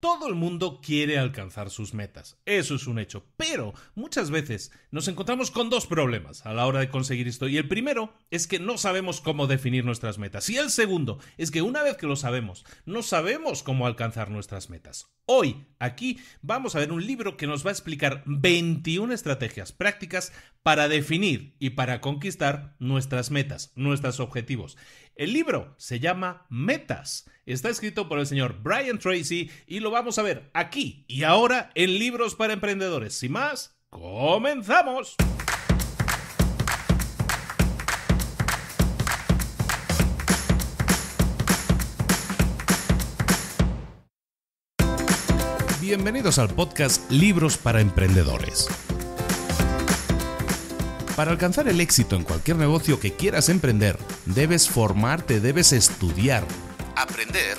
Todo el mundo quiere alcanzar sus metas, eso es un hecho, pero muchas veces nos encontramos con dos problemas a la hora de conseguir esto y el primero es que no sabemos cómo definir nuestras metas y el segundo es que una vez que lo sabemos, no sabemos cómo alcanzar nuestras metas. Hoy, aquí, vamos a ver un libro que nos va a explicar 21 estrategias prácticas para definir y para conquistar nuestras metas, nuestros objetivos. El libro se llama Metas. Está escrito por el señor Brian Tracy y lo vamos a ver aquí y ahora en Libros para Emprendedores. Sin más, comenzamos. Bienvenidos al podcast Libros para Emprendedores para alcanzar el éxito en cualquier negocio que quieras emprender, debes formarte, debes estudiar, aprender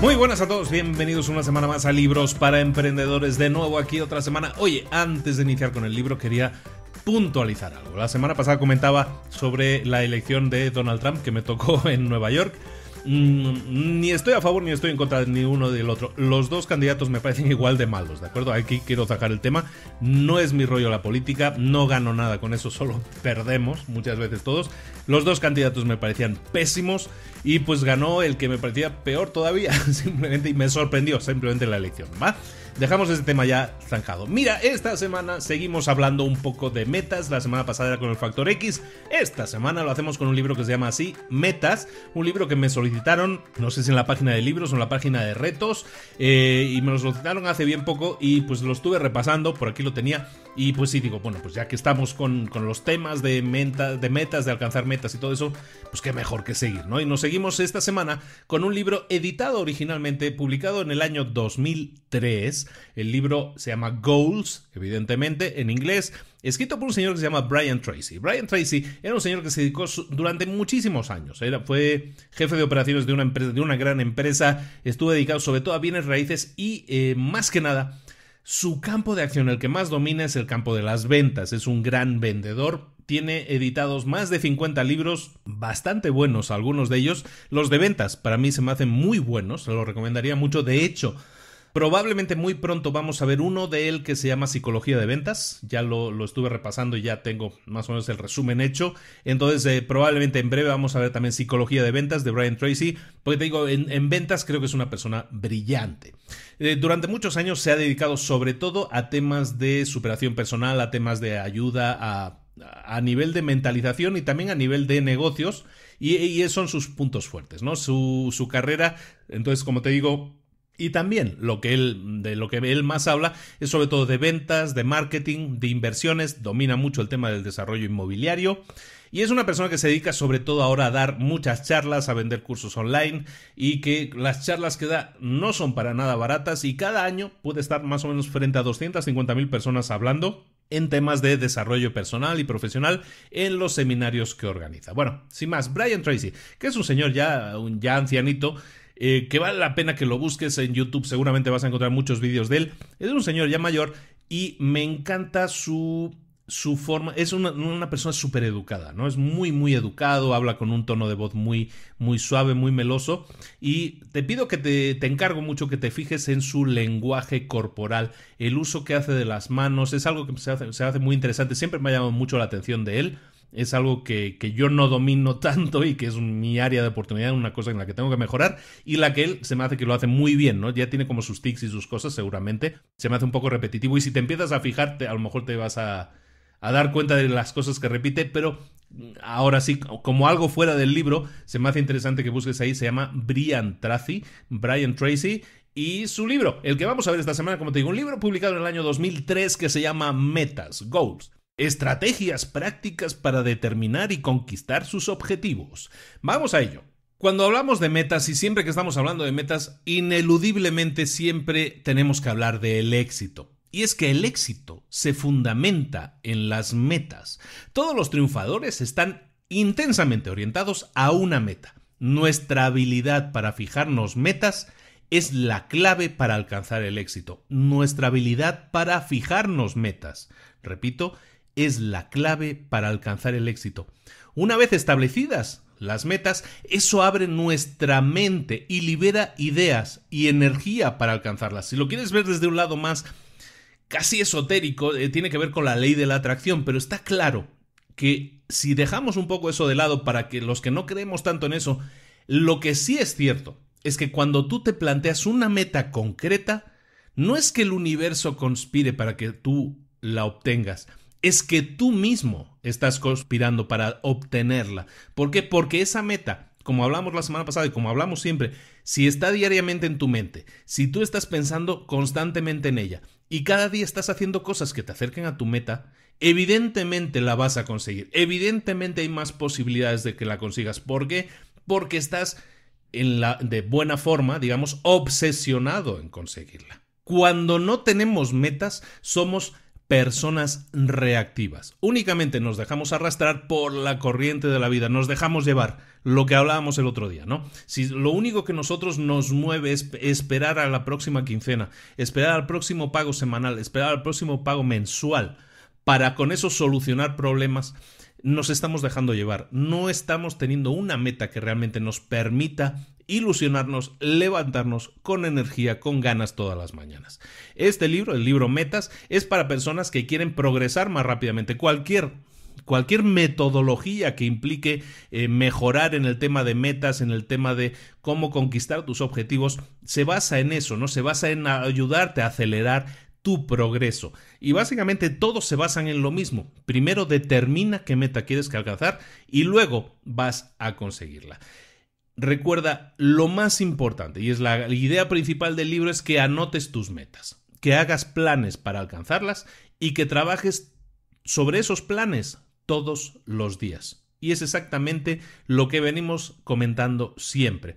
Muy buenas a todos, bienvenidos una semana más a Libros para Emprendedores. De nuevo aquí otra semana. Oye, antes de iniciar con el libro quería puntualizar algo. La semana pasada comentaba sobre la elección de Donald Trump que me tocó en Nueva York Mm, ni estoy a favor ni estoy en contra de ni uno del otro. Los dos candidatos me parecen igual de malos, ¿de acuerdo? Aquí quiero sacar el tema. No es mi rollo la política, no gano nada con eso, solo perdemos muchas veces todos. Los dos candidatos me parecían pésimos y pues ganó el que me parecía peor todavía, simplemente, y me sorprendió simplemente la elección, ¿va? dejamos este tema ya zanjado. Mira, esta semana seguimos hablando un poco de metas. La semana pasada era con el Factor X. Esta semana lo hacemos con un libro que se llama así, Metas. Un libro que me solicitaron, no sé si en la página de libros o en la página de retos. Eh, y me lo solicitaron hace bien poco y pues lo estuve repasando. Por aquí lo tenía. Y pues sí, digo, bueno, pues ya que estamos con, con los temas de, de metas, de alcanzar metas y todo eso, pues qué mejor que seguir, ¿no? Y nos seguimos esta semana con un libro editado originalmente, publicado en el año 2003 el libro, se llama Goals, evidentemente, en inglés, escrito por un señor que se llama Brian Tracy. Brian Tracy era un señor que se dedicó durante muchísimos años, era, fue jefe de operaciones de una, empresa, de una gran empresa, estuvo dedicado sobre todo a bienes raíces y eh, más que nada... Su campo de acción, el que más domina, es el campo de las ventas. Es un gran vendedor, tiene editados más de 50 libros, bastante buenos algunos de ellos. Los de ventas para mí se me hacen muy buenos, se los recomendaría mucho. De hecho, Probablemente muy pronto vamos a ver uno de él que se llama Psicología de Ventas. Ya lo, estuve repasando y ya tengo más o menos el resumen hecho. Entonces, eh, probablemente en breve vamos a ver también Psicología de Ventas de Brian Tracy. Porque te digo, en, ventas creo que es una persona brillante. Eh, durante muchos años se ha dedicado sobre todo a temas de superación personal, a temas de ayuda, a nivel de mentalización y también a nivel de negocios y, esos son sus puntos fuertes, ¿no? su carrera, entonces como te digo, y también lo que él, de lo que él más habla es sobre todo de ventas, de marketing, de inversiones, domina mucho el tema del desarrollo inmobiliario. Y es una persona que se dedica sobre todo ahora a dar muchas charlas, a vender cursos online y que las charlas que da no son para nada baratas y cada año puede estar más o menos frente a 250 mil personas hablando en temas de desarrollo personal y profesional en los seminarios que organiza. Bueno, sin más, Brian Tracy, que es un señor ya, un ya ancianito, eh, que vale la pena que lo busques en YouTube, seguramente vas a encontrar muchos vídeos de él. Es un señor ya mayor y me encanta su su forma, es una, persona súper educada, ¿no? Es muy, muy educado, habla con un tono de voz muy, muy suave, muy meloso. Y te pido que te, encargo mucho que te fijes en su lenguaje corporal, el uso que hace de las manos, es algo que se hace muy interesante, siempre me ha llamado mucho la atención de él es algo que, yo no domino tanto y que es mi área de oportunidad, una cosa en la que tengo que mejorar y la que él se me hace que lo hace muy bien, ¿no? Ya tiene como sus tics y sus cosas seguramente, se me hace un poco repetitivo y si te empiezas a fijarte, a lo mejor te vas a, a dar cuenta de las cosas que repite, pero ahora sí, como algo fuera del libro, se me hace interesante que busques ahí, se llama Brian Tracy, Brian Tracy, y su libro, el que vamos a ver esta semana, como te digo, un libro publicado en el año 2003 que se llama Metas, Goals. Estrategias prácticas para determinar y conquistar sus objetivos. Vamos a ello. Cuando hablamos de metas, y siempre que estamos hablando de metas, ineludiblemente siempre tenemos que hablar del éxito. Y es que el éxito se fundamenta en las metas. Todos los triunfadores están intensamente orientados a una meta. Nuestra habilidad para fijarnos metas es la clave para alcanzar el éxito. Nuestra habilidad para fijarnos metas. Repito, es la clave para alcanzar el éxito. Una vez establecidas las metas, eso abre nuestra mente y libera ideas y energía para alcanzarlas. Si lo quieres ver desde un lado más casi esotérico, eh, tiene que ver con la ley de la atracción, pero está claro que si dejamos un poco eso de lado para que los que no creemos tanto en eso, lo que sí es cierto es que cuando tú te planteas una meta concreta, no es que el universo conspire para que tú la obtengas, es que tú mismo estás conspirando para obtenerla. ¿Por qué? Porque esa meta, como hablamos la semana pasada y como hablamos siempre, si está diariamente en tu mente, si tú estás pensando constantemente en ella y cada día estás haciendo cosas que te acerquen a tu meta, evidentemente la vas a conseguir. Evidentemente hay más posibilidades de que la consigas. ¿Por qué? Porque estás en la, de buena forma, digamos, obsesionado en conseguirla. Cuando no tenemos metas, somos personas reactivas. Únicamente nos dejamos arrastrar por la corriente de la vida, nos dejamos llevar, lo que hablábamos el otro día, ¿no? Si lo único que nosotros nos mueve es esperar a la próxima quincena, esperar al próximo pago semanal, esperar al próximo pago mensual, para con eso solucionar problemas, nos estamos dejando llevar, no estamos teniendo una meta que realmente nos permita ilusionarnos, levantarnos con energía, con ganas todas las mañanas. Este libro, el libro Metas, es para personas que quieren progresar más rápidamente. Cualquier cualquier metodología que implique eh, mejorar en el tema de metas, en el tema de cómo conquistar tus objetivos, se basa en eso, ¿no? Se basa en ayudarte a acelerar tu progreso. Y básicamente todos se basan en lo mismo. Primero determina qué meta quieres que alcanzar y luego vas a conseguirla recuerda lo más importante, y es la idea principal del libro, es que anotes tus metas, que hagas planes para alcanzarlas y que trabajes sobre esos planes todos los días. Y es exactamente lo que venimos comentando siempre.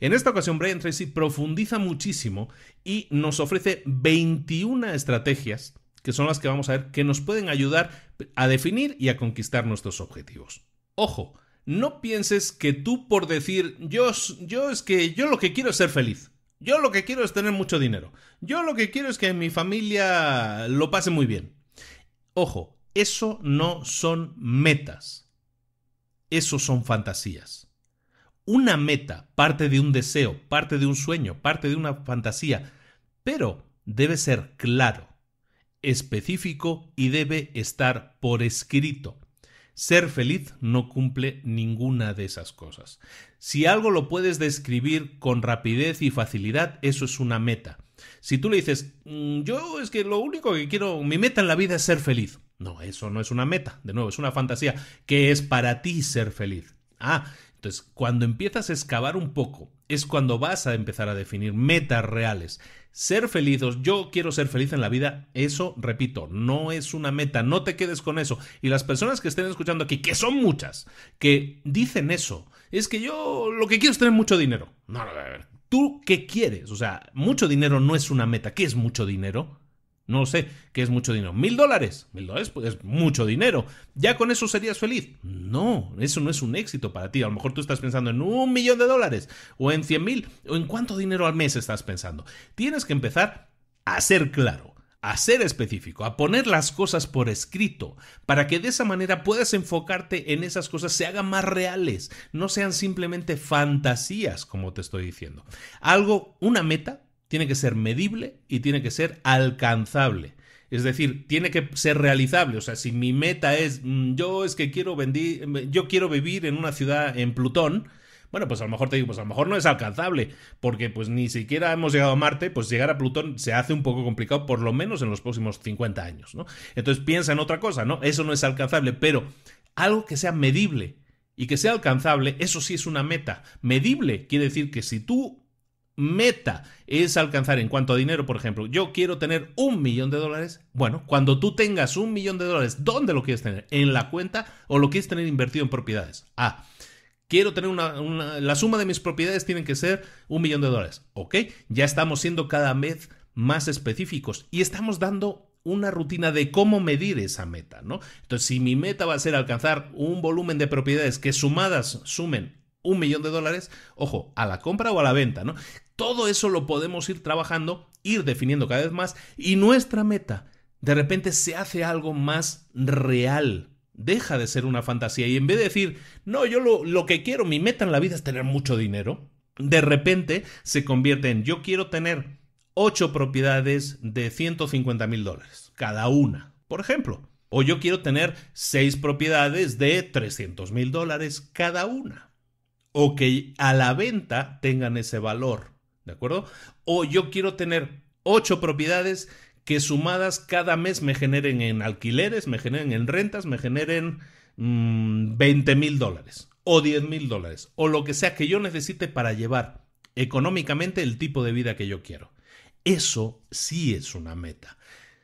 En esta ocasión, Brian Tracy profundiza muchísimo y nos ofrece 21 estrategias, que son las que vamos a ver, que nos pueden ayudar a definir y a conquistar nuestros objetivos. Ojo, no pienses que tú por decir, yo, yo es que yo lo que quiero es ser feliz. Yo lo que quiero es tener mucho dinero. Yo lo que quiero es que mi familia lo pase muy bien. Ojo, eso no son metas. Eso son fantasías. Una meta parte de un deseo, parte de un sueño, parte de una fantasía, pero debe ser claro, específico y debe estar por escrito. Ser feliz no cumple ninguna de esas cosas. Si algo lo puedes describir con rapidez y facilidad, eso es una meta. Si tú le dices, mm, yo es que lo único que quiero, mi meta en la vida es ser feliz. No, eso no es una meta. De nuevo, es una fantasía. ¿Qué es para ti ser feliz? Ah, entonces, cuando empiezas a excavar un poco, es cuando vas a empezar a definir metas reales. Ser felices, yo quiero ser feliz en la vida, eso, repito, no es una meta, no te quedes con eso. Y las personas que estén escuchando aquí, que son muchas, que dicen eso, es que yo lo que quiero es tener mucho dinero. No, no, no, ¿Tú qué quieres? O sea, mucho dinero no es una meta. ¿Qué es mucho dinero? No sé, qué es mucho dinero. Mil dólares, mil dólares pues es mucho dinero. ¿Ya con eso serías feliz? No, eso no es un éxito para ti. A lo mejor tú estás pensando en un millón de dólares o en cien mil o en cuánto dinero al mes estás pensando. Tienes que empezar a ser claro a ser específico, a poner las cosas por escrito, para que de esa manera puedas enfocarte en esas cosas, se hagan más reales, no sean simplemente fantasías, como te estoy diciendo. Algo, una meta, tiene que ser medible y tiene que ser alcanzable. Es decir, tiene que ser realizable. O sea, si mi meta es mm, yo es que quiero yo quiero vivir en una ciudad en Plutón, bueno, pues a lo mejor te digo, pues a lo mejor no es alcanzable, porque pues ni siquiera hemos llegado a Marte, pues llegar a Plutón se hace un poco complicado, por lo menos en los próximos 50 años, ¿no? Entonces piensa en otra cosa, ¿no? Eso no es alcanzable, pero algo que sea medible y que sea alcanzable, eso sí es una meta. Medible quiere decir que si tú meta es alcanzar en cuanto a dinero, por ejemplo, yo quiero tener un millón de dólares. Bueno, cuando tú tengas un millón de dólares, ¿dónde lo quieres tener? ¿En la cuenta o lo quieres tener invertido en propiedades? Ah, quiero tener una, la suma de mis propiedades tienen que ser un millón de dólares. Ok, ya estamos siendo cada vez más específicos y estamos dando una rutina de cómo medir esa meta, ¿no? Entonces, si mi meta va a ser alcanzar un volumen de propiedades que sumadas sumen un millón de dólares, ojo, a la compra o a la venta, ¿no? Todo eso lo podemos ir trabajando, ir definiendo cada vez más y nuestra meta de repente se hace algo más real. Deja de ser una fantasía y en vez de decir, no, yo lo, que quiero, mi meta en la vida es tener mucho dinero, de repente se convierte en, yo quiero tener ocho propiedades de 150 mil dólares, cada una, por ejemplo. O yo quiero tener seis propiedades de 300 mil dólares cada una. O que a la venta tengan ese valor. ¿de acuerdo? O yo quiero tener ocho propiedades que sumadas cada mes me generen en alquileres, me generen en rentas, me generen 20 mm, mil dólares o 10 mil dólares o lo que sea que yo necesite para llevar económicamente el tipo de vida que yo quiero. Eso sí es una meta.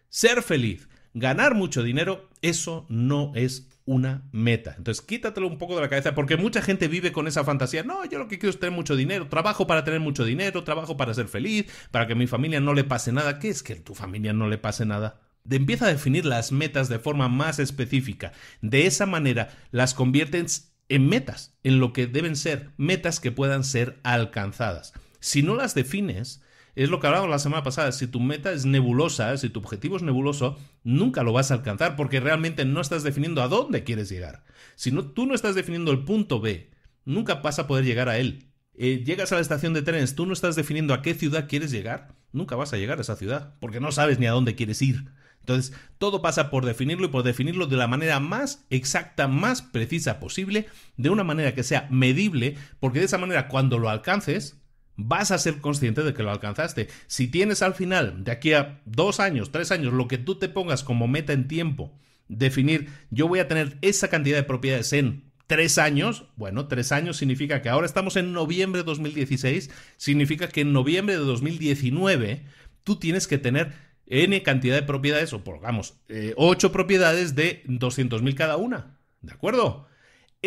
Ser feliz, ganar mucho dinero, eso no es una meta. Entonces, quítatelo un poco de la cabeza, porque mucha gente vive con esa fantasía. No, yo lo que quiero es tener mucho dinero, trabajo para tener mucho dinero, trabajo para ser feliz, para que a mi familia no le pase nada. ¿Qué es que tu familia no le pase nada? Empieza a definir las metas de forma más específica. De esa manera las conviertes en metas, en lo que deben ser, metas que puedan ser alcanzadas. Si no las defines, es lo que hablábamos la semana pasada, si tu meta es nebulosa, si tu objetivo es nebuloso, nunca lo vas a alcanzar porque realmente no estás definiendo a dónde quieres llegar. Si no, tú no estás definiendo el punto B, nunca vas a poder llegar a él. Eh, llegas a la estación de trenes, tú no estás definiendo a qué ciudad quieres llegar, nunca vas a llegar a esa ciudad, porque no sabes ni a dónde quieres ir. Entonces, todo pasa por definirlo y por definirlo de la manera más exacta, más precisa posible, de una manera que sea medible, porque de esa manera cuando lo alcances, vas a ser consciente de que lo alcanzaste. Si tienes al final, de aquí a dos años, tres años, lo que tú te pongas como meta en tiempo, definir, yo voy a tener esa cantidad de propiedades en tres años, bueno, tres años significa que ahora estamos en noviembre de 2016, significa que en noviembre de 2019 tú tienes que tener N cantidad de propiedades, o pongamos, eh, ocho propiedades de 200.000 cada una, ¿de acuerdo?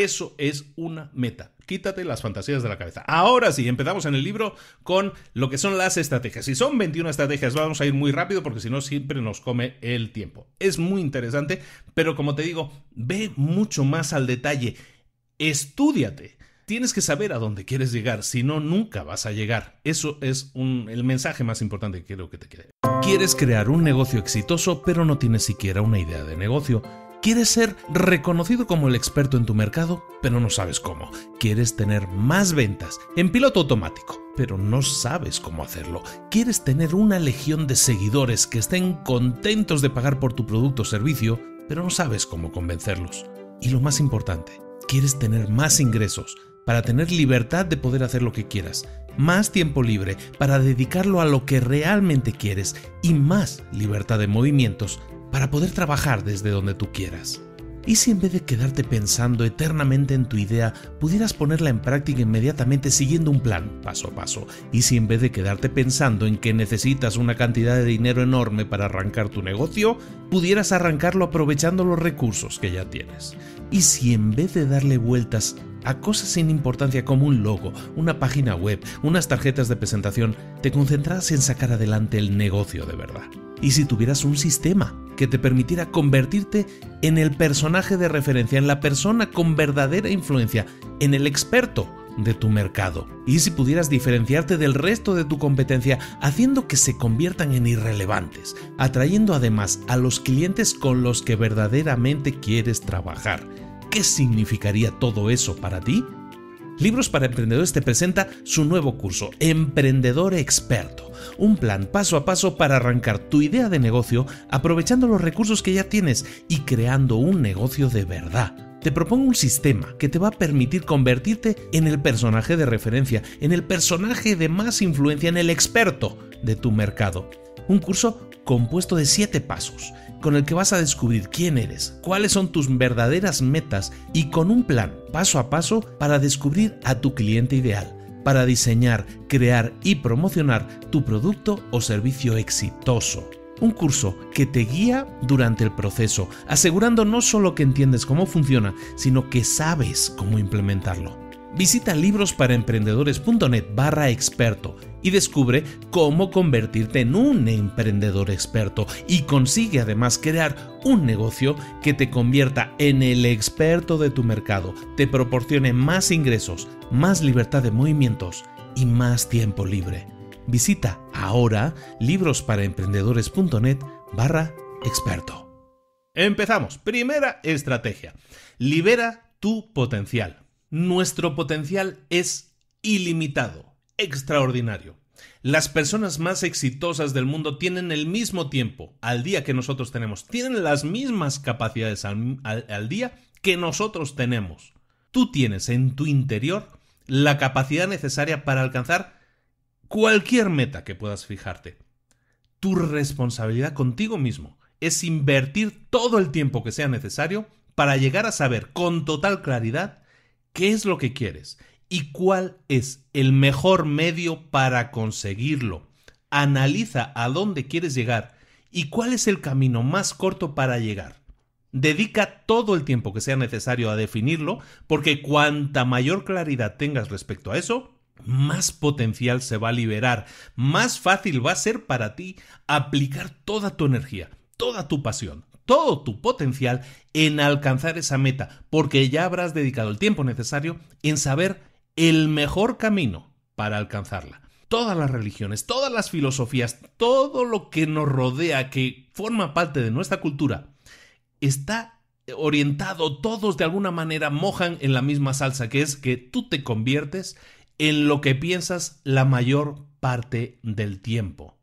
Eso es una meta. Quítate las fantasías de la cabeza. Ahora sí, empezamos en el libro con lo que son las estrategias. Si son 21 estrategias, vamos a ir muy rápido porque si no siempre nos come el tiempo. Es muy interesante, pero como te digo, ve mucho más al detalle. Estúdiate. Tienes que saber a dónde quieres llegar, si no, nunca vas a llegar. Eso es el mensaje más importante que creo que te quede. ¿Quieres crear un negocio exitoso pero no tienes siquiera una idea de negocio? Quieres ser reconocido como el experto en tu mercado, pero no sabes cómo. Quieres tener más ventas en piloto automático, pero no sabes cómo hacerlo. Quieres tener una legión de seguidores que estén contentos de pagar por tu producto o servicio, pero no sabes cómo convencerlos. Y lo más importante, quieres tener más ingresos para tener libertad de poder hacer lo que quieras, más tiempo libre para dedicarlo a lo que realmente quieres y más libertad de movimientos para poder trabajar desde donde tú quieras. ¿Y si en vez de quedarte pensando eternamente en tu idea, pudieras ponerla en práctica inmediatamente siguiendo un plan, paso a paso? ¿Y si en vez de quedarte pensando en que necesitas una cantidad de dinero enorme para arrancar tu negocio, pudieras arrancarlo aprovechando los recursos que ya tienes? ¿Y si en vez de darle vueltas a cosas sin importancia como un logo, una página web, unas tarjetas de presentación, te concentrarás en sacar adelante el negocio de verdad. Y si tuvieras un sistema que te permitiera convertirte en el personaje de referencia, en la persona con verdadera influencia, en el experto de tu mercado. Y si pudieras diferenciarte del resto de tu competencia haciendo que se conviertan en irrelevantes, atrayendo además a los clientes con los que verdaderamente quieres trabajar ¿Qué significaría todo eso para ti? Libros para Emprendedores te presenta su nuevo curso, Emprendedor Experto, un plan paso a paso para arrancar tu idea de negocio aprovechando los recursos que ya tienes y creando un negocio de verdad. Te propongo un sistema que te va a permitir convertirte en el personaje de referencia, en el personaje de más influencia, en el experto de tu mercado. Un curso compuesto de 7 pasos con el que vas a descubrir quién eres, cuáles son tus verdaderas metas y con un plan paso a paso para descubrir a tu cliente ideal, para diseñar, crear y promocionar tu producto o servicio exitoso. Un curso que te guía durante el proceso, asegurando no solo que entiendes cómo funciona, sino que sabes cómo implementarlo. Visita librosparaemprendedores.net barra experto y descubre cómo convertirte en un emprendedor experto y consigue además crear un negocio que te convierta en el experto de tu mercado, te proporcione más ingresos, más libertad de movimientos y más tiempo libre. Visita ahora librosparaemprendedores.net barra experto. Empezamos. Primera estrategia. Libera tu potencial. Nuestro potencial es ilimitado, extraordinario. Las personas más exitosas del mundo tienen el mismo tiempo al día que nosotros tenemos, tienen las mismas capacidades al, día que nosotros tenemos. Tú tienes en tu interior la capacidad necesaria para alcanzar cualquier meta que puedas fijarte. Tu responsabilidad contigo mismo es invertir todo el tiempo que sea necesario para llegar a saber con total claridad qué es lo que quieres y cuál es el mejor medio para conseguirlo. Analiza a dónde quieres llegar y cuál es el camino más corto para llegar. Dedica todo el tiempo que sea necesario a definirlo, porque cuanta mayor claridad tengas respecto a eso, más potencial se va a liberar, más fácil va a ser para ti aplicar toda tu energía, toda tu pasión, todo tu potencial en alcanzar esa meta, porque ya habrás dedicado el tiempo necesario en saber el mejor camino para alcanzarla. Todas las religiones, todas las filosofías, todo lo que nos rodea, que forma parte de nuestra cultura, está orientado, todos de alguna manera mojan en la misma salsa, que es que tú te conviertes en lo que piensas la mayor parte del tiempo.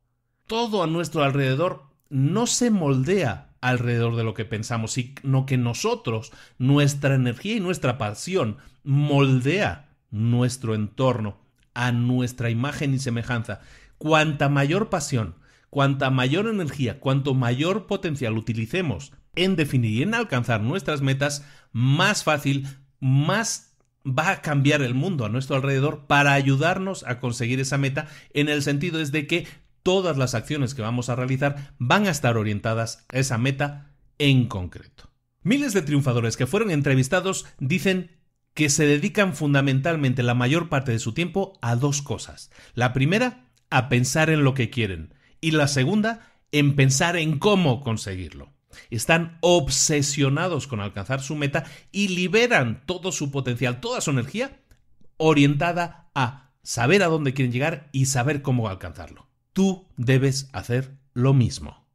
Todo a nuestro alrededor no se moldea alrededor de lo que pensamos, sino que nosotros, nuestra energía y nuestra pasión moldea nuestro entorno a nuestra imagen y semejanza. Cuanta mayor pasión, cuanta mayor energía, cuanto mayor potencial utilicemos en definir y en alcanzar nuestras metas, más fácil, más va a cambiar el mundo a nuestro alrededor para ayudarnos a conseguir esa meta en el sentido de que todas las acciones que vamos a realizar van a estar orientadas a esa meta en concreto. Miles de triunfadores que fueron entrevistados dicen que se dedican fundamentalmente la mayor parte de su tiempo a dos cosas. La primera, a pensar en lo que quieren y la segunda, en pensar en cómo conseguirlo. Están obsesionados con alcanzar su meta y liberan todo su potencial, toda su energía orientada a saber a dónde quieren llegar y saber cómo alcanzarlo. Tú debes hacer lo mismo.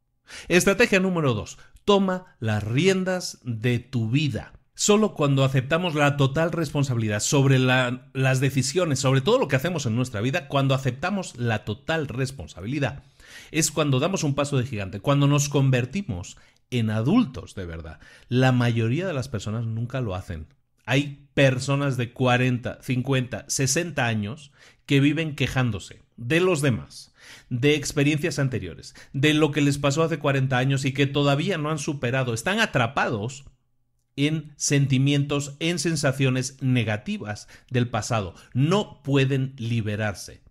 Estrategia número 2. Toma las riendas de tu vida. Solo cuando aceptamos la total responsabilidad sobre las decisiones, sobre todo lo que hacemos en nuestra vida, cuando aceptamos la total responsabilidad, es cuando damos un paso de gigante, cuando nos convertimos en adultos de verdad. La mayoría de las personas nunca lo hacen. Hay personas de 40, 50, 60 años que viven quejándose de los demás de experiencias anteriores, de lo que les pasó hace 40 años y que todavía no han superado, están atrapados en sentimientos, en sensaciones negativas del pasado. No pueden liberarse.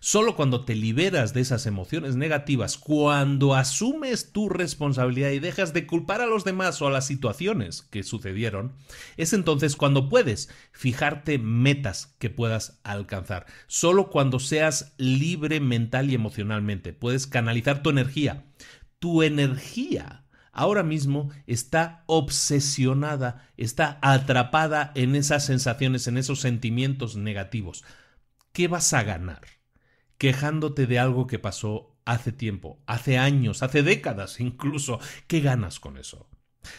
Solo cuando te liberas de esas emociones negativas, cuando asumes tu responsabilidad y dejas de culpar a los demás o a las situaciones que sucedieron, es entonces cuando puedes fijarte metas que puedas alcanzar. Solo cuando seas libre mental y emocionalmente, puedes canalizar tu energía. Tu energía ahora mismo está obsesionada, está atrapada en esas sensaciones, en esos sentimientos negativos. ¿Qué vas a ganar? quejándote de algo que pasó hace tiempo, hace años, hace décadas incluso. ¿Qué ganas con eso?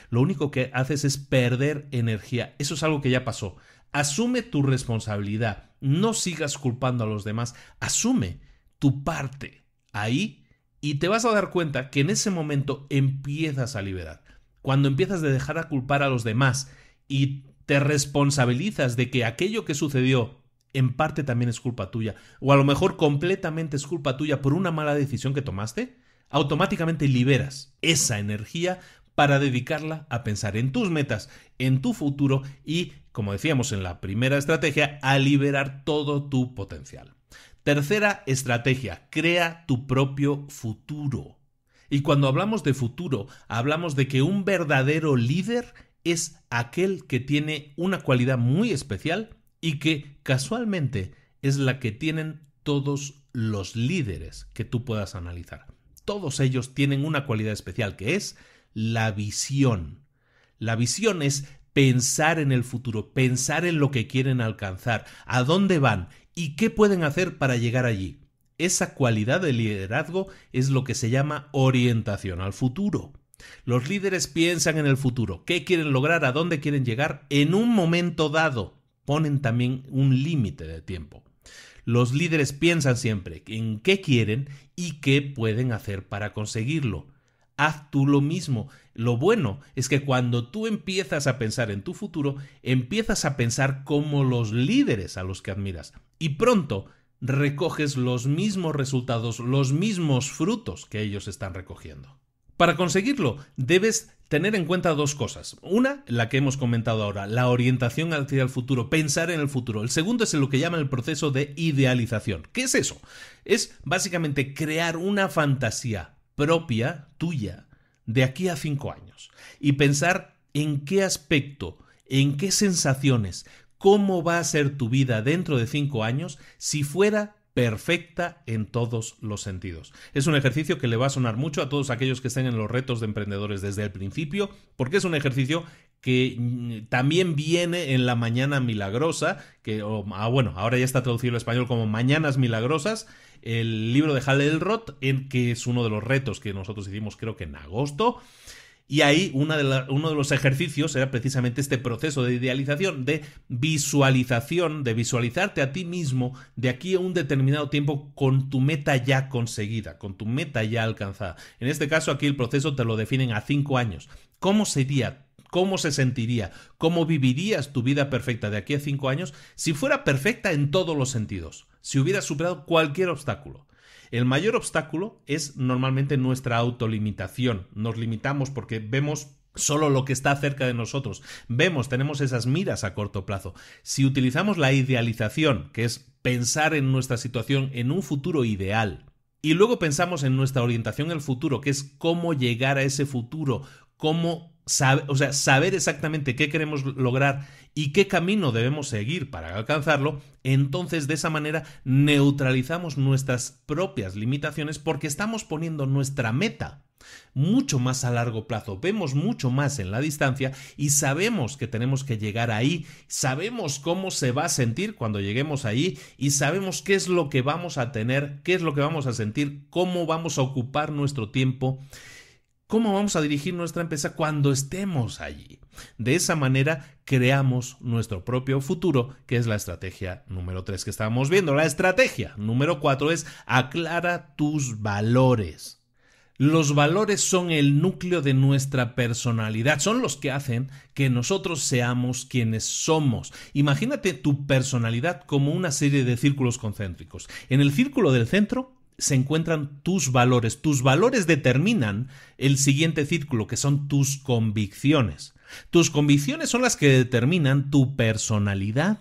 Lo único que haces es perder energía. Eso es algo que ya pasó. Asume tu responsabilidad. No sigas culpando a los demás. Asume tu parte ahí y te vas a dar cuenta que en ese momento empiezas a liberar. Cuando empiezas a dejar de culpar a los demás y te responsabilizas de que aquello que sucedió en parte también es culpa tuya, o a lo mejor completamente es culpa tuya por una mala decisión que tomaste, automáticamente liberas esa energía para dedicarla a pensar en tus metas, en tu futuro y, como decíamos en la primera estrategia, a liberar todo tu potencial. Tercera estrategia, crea tu propio futuro. Y cuando hablamos de futuro, hablamos de que un verdadero líder es aquel que tiene una cualidad muy especial y que casualmente es la que tienen todos los líderes que tú puedas analizar. Todos ellos tienen una cualidad especial que es la visión. La visión es pensar en el futuro, pensar en lo que quieren alcanzar, a dónde van y qué pueden hacer para llegar allí. Esa cualidad de liderazgo es lo que se llama orientación al futuro. Los líderes piensan en el futuro, qué quieren lograr, a dónde quieren llegar en un momento dado ponen también un límite de tiempo. Los líderes piensan siempre en qué quieren y qué pueden hacer para conseguirlo. Haz tú lo mismo. Lo bueno es que cuando tú empiezas a pensar en tu futuro, empiezas a pensar como los líderes a los que admiras. Y pronto recoges los mismos resultados, los mismos frutos que ellos están recogiendo. Para conseguirlo, debes tener en cuenta dos cosas. Una, la que hemos comentado ahora, la orientación hacia el futuro, pensar en el futuro. El segundo es lo que llaman el proceso de idealización. ¿Qué es eso? Es básicamente crear una fantasía propia, tuya, de aquí a cinco años y pensar en qué aspecto, en qué sensaciones, cómo va a ser tu vida dentro de cinco años si fuera perfecta en todos los sentidos. Es un ejercicio que le va a sonar mucho a todos aquellos que estén en los retos de emprendedores desde el principio, porque es un ejercicio que mm, también viene en la mañana milagrosa, que ah, bueno, ahora ya está traducido al español como Mañanas Milagrosas, el libro de Hal Elrod, en que es uno de los retos que nosotros hicimos creo que en agosto. Y ahí uno de los ejercicios era precisamente este proceso de idealización, de visualización, de visualizarte a ti mismo de aquí a un determinado tiempo con tu meta ya conseguida, con tu meta ya alcanzada. En este caso aquí el proceso te lo definen a cinco años. ¿Cómo sería cómo se sentiría, cómo vivirías tu vida perfecta de aquí a cinco años si fuera perfecta en todos los sentidos, si hubieras superado cualquier obstáculo. El mayor obstáculo es normalmente nuestra autolimitación. Nos limitamos porque vemos solo lo que está cerca de nosotros. Vemos, tenemos esas miras a corto plazo. Si utilizamos la idealización, que es pensar en nuestra situación en un futuro ideal, y luego pensamos en nuestra orientación el futuro, que es cómo llegar a ese futuro, cómo o sea, saber exactamente qué queremos lograr y qué camino debemos seguir para alcanzarlo, entonces de esa manera neutralizamos nuestras propias limitaciones porque estamos poniendo nuestra meta mucho más a largo plazo, vemos mucho más en la distancia y sabemos que tenemos que llegar ahí, sabemos cómo se va a sentir cuando lleguemos ahí y sabemos qué es lo que vamos a tener, qué es lo que vamos a sentir, cómo vamos a ocupar nuestro tiempo cómo vamos a dirigir nuestra empresa cuando estemos allí. De esa manera creamos nuestro propio futuro, que es la estrategia número 3 que estábamos viendo. La estrategia número 4 es aclara tus valores. Los valores son el núcleo de nuestra personalidad, son los que hacen que nosotros seamos quienes somos. Imagínate tu personalidad como una serie de círculos concéntricos. En el círculo del centro se encuentran tus valores. Tus valores determinan el siguiente círculo, que son tus convicciones. Tus convicciones son las que determinan tu personalidad.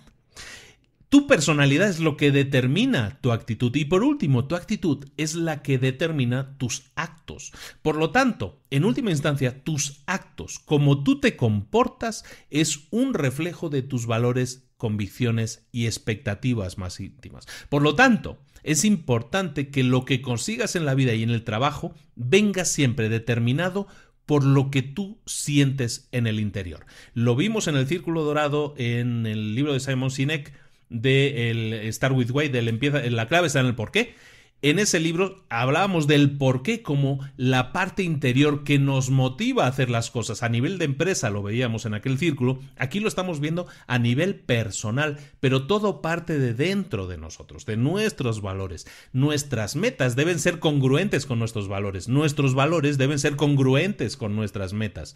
Tu personalidad es lo que determina tu actitud y por último, tu actitud es la que determina tus actos. Por lo tanto, en última instancia, tus actos, como tú te comportas, es un reflejo de tus valores, convicciones y expectativas más íntimas. Por lo tanto, es importante que lo que consigas en la vida y en el trabajo venga siempre determinado por lo que tú sientes en el interior. Lo vimos en el Círculo Dorado, en el libro de Simon Sinek, de Star With Why, del empieza, la clave está en el porqué en ese libro hablábamos del por qué como la parte interior que nos motiva a hacer las cosas. A nivel de empresa lo veíamos en aquel círculo, aquí lo estamos viendo a nivel personal, pero todo parte de dentro de nosotros, de nuestros valores. Nuestras metas deben ser congruentes con nuestros valores, nuestros valores deben ser congruentes con nuestras metas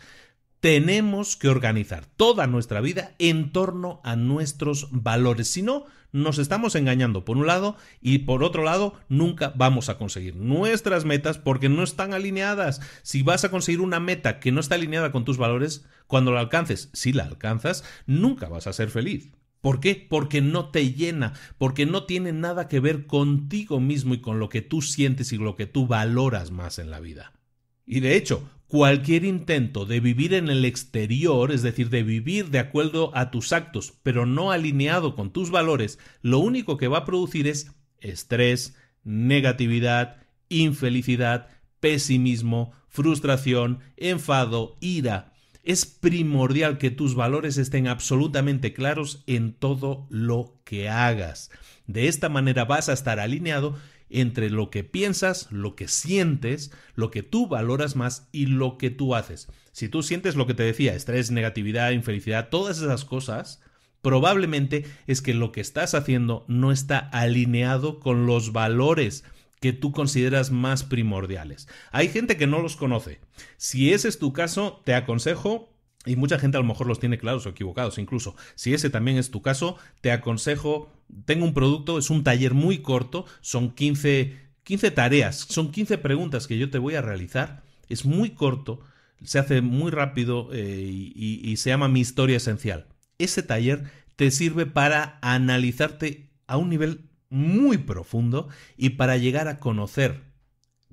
tenemos que organizar toda nuestra vida en torno a nuestros valores. Si no, nos estamos engañando por un lado y por otro lado nunca vamos a conseguir nuestras metas porque no están alineadas. Si vas a conseguir una meta que no está alineada con tus valores, cuando la alcances, si la alcanzas, nunca vas a ser feliz. ¿Por qué? Porque no te llena, porque no tiene nada que ver contigo mismo y con lo que tú sientes y lo que tú valoras más en la vida. Y de hecho, cualquier intento de vivir en el exterior, es decir, de vivir de acuerdo a tus actos, pero no alineado con tus valores, lo único que va a producir es estrés, negatividad, infelicidad, pesimismo, frustración, enfado, ira. Es primordial que tus valores estén absolutamente claros en todo lo que hagas. De esta manera vas a estar alineado entre lo que piensas, lo que sientes, lo que tú valoras más y lo que tú haces. Si tú sientes lo que te decía, estrés, negatividad, infelicidad, todas esas cosas, probablemente es que lo que estás haciendo no está alineado con los valores que tú consideras más primordiales. Hay gente que no los conoce. Si ese es tu caso, te aconsejo y mucha gente a lo mejor los tiene claros o equivocados. Incluso si ese también es tu caso, te aconsejo, tengo un producto, es un taller muy corto, son 15, tareas, son 15 preguntas que yo te voy a realizar. Es muy corto, se hace muy rápido eh, y, y se llama mi historia esencial. Ese taller te sirve para analizarte a un nivel muy profundo y para llegar a conocer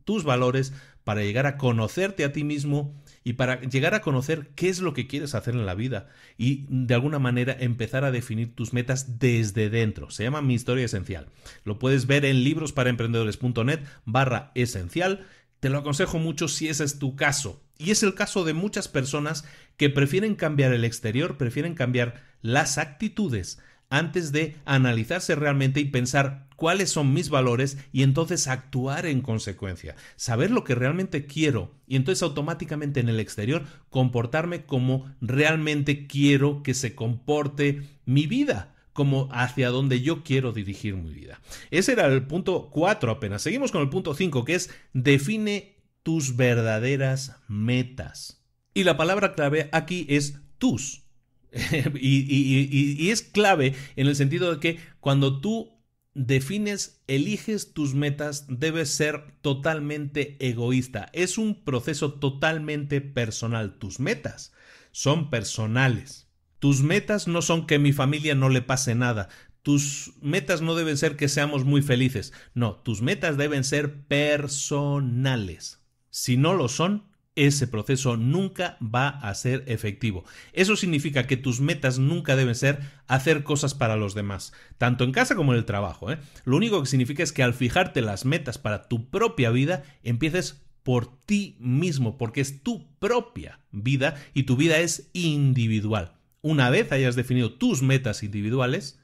tus valores, para llegar a conocerte a ti mismo y para llegar a conocer qué es lo que quieres hacer en la vida y de alguna manera empezar a definir tus metas desde dentro. Se llama Mi Historia Esencial. Lo puedes ver en librosparaemprendedores.net barra esencial. Te lo aconsejo mucho si ese es tu caso. Y es el caso de muchas personas que prefieren cambiar el exterior, prefieren cambiar las actitudes antes de analizarse realmente y pensar cuáles son mis valores y entonces actuar en consecuencia, saber lo que realmente quiero y entonces automáticamente en el exterior comportarme como realmente quiero que se comporte mi vida como hacia donde yo quiero dirigir mi vida. Ese era el punto 4 apenas. Seguimos con el punto 5, que es define tus verdaderas metas. Y la palabra clave aquí es tus. y, es clave en el sentido de que cuando tú defines, eliges tus metas, debes ser totalmente egoísta. Es un proceso totalmente personal. Tus metas son personales. Tus metas no son que mi familia no le pase nada. Tus metas no deben ser que seamos muy felices. No, tus metas deben ser personales. Si no lo son, ese proceso nunca va a ser efectivo. Eso significa que tus metas nunca deben ser hacer cosas para los demás, tanto en casa como en el trabajo. ¿eh? Lo único que significa es que al fijarte las metas para tu propia vida, empieces por ti mismo, porque es tu propia vida y tu vida es individual. Una vez hayas definido tus metas individuales,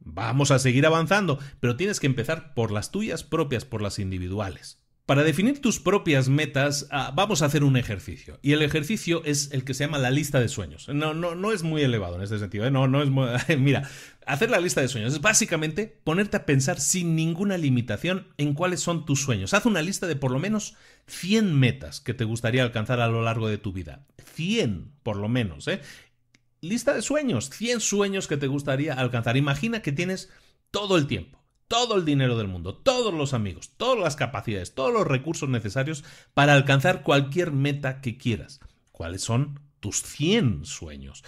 vamos a seguir avanzando, pero tienes que empezar por las tuyas propias, por las individuales. Para definir tus propias metas, ah, vamos a hacer un ejercicio. Y el ejercicio es el que se llama la lista de sueños. No, no, no es muy elevado en este sentido. ¿eh? No, no es Mira, hacer la lista de sueños es básicamente ponerte a pensar sin ninguna limitación en cuáles son tus sueños. Haz una lista de por lo menos 100 metas que te gustaría alcanzar a lo largo de tu vida. 100, por lo menos. ¿eh? Lista de sueños. 100 sueños que te gustaría alcanzar. Imagina que tienes todo el tiempo todo el dinero del mundo, todos los amigos, todas las capacidades, todos los recursos necesarios para alcanzar cualquier meta que quieras. ¿Cuáles son tus 100 sueños?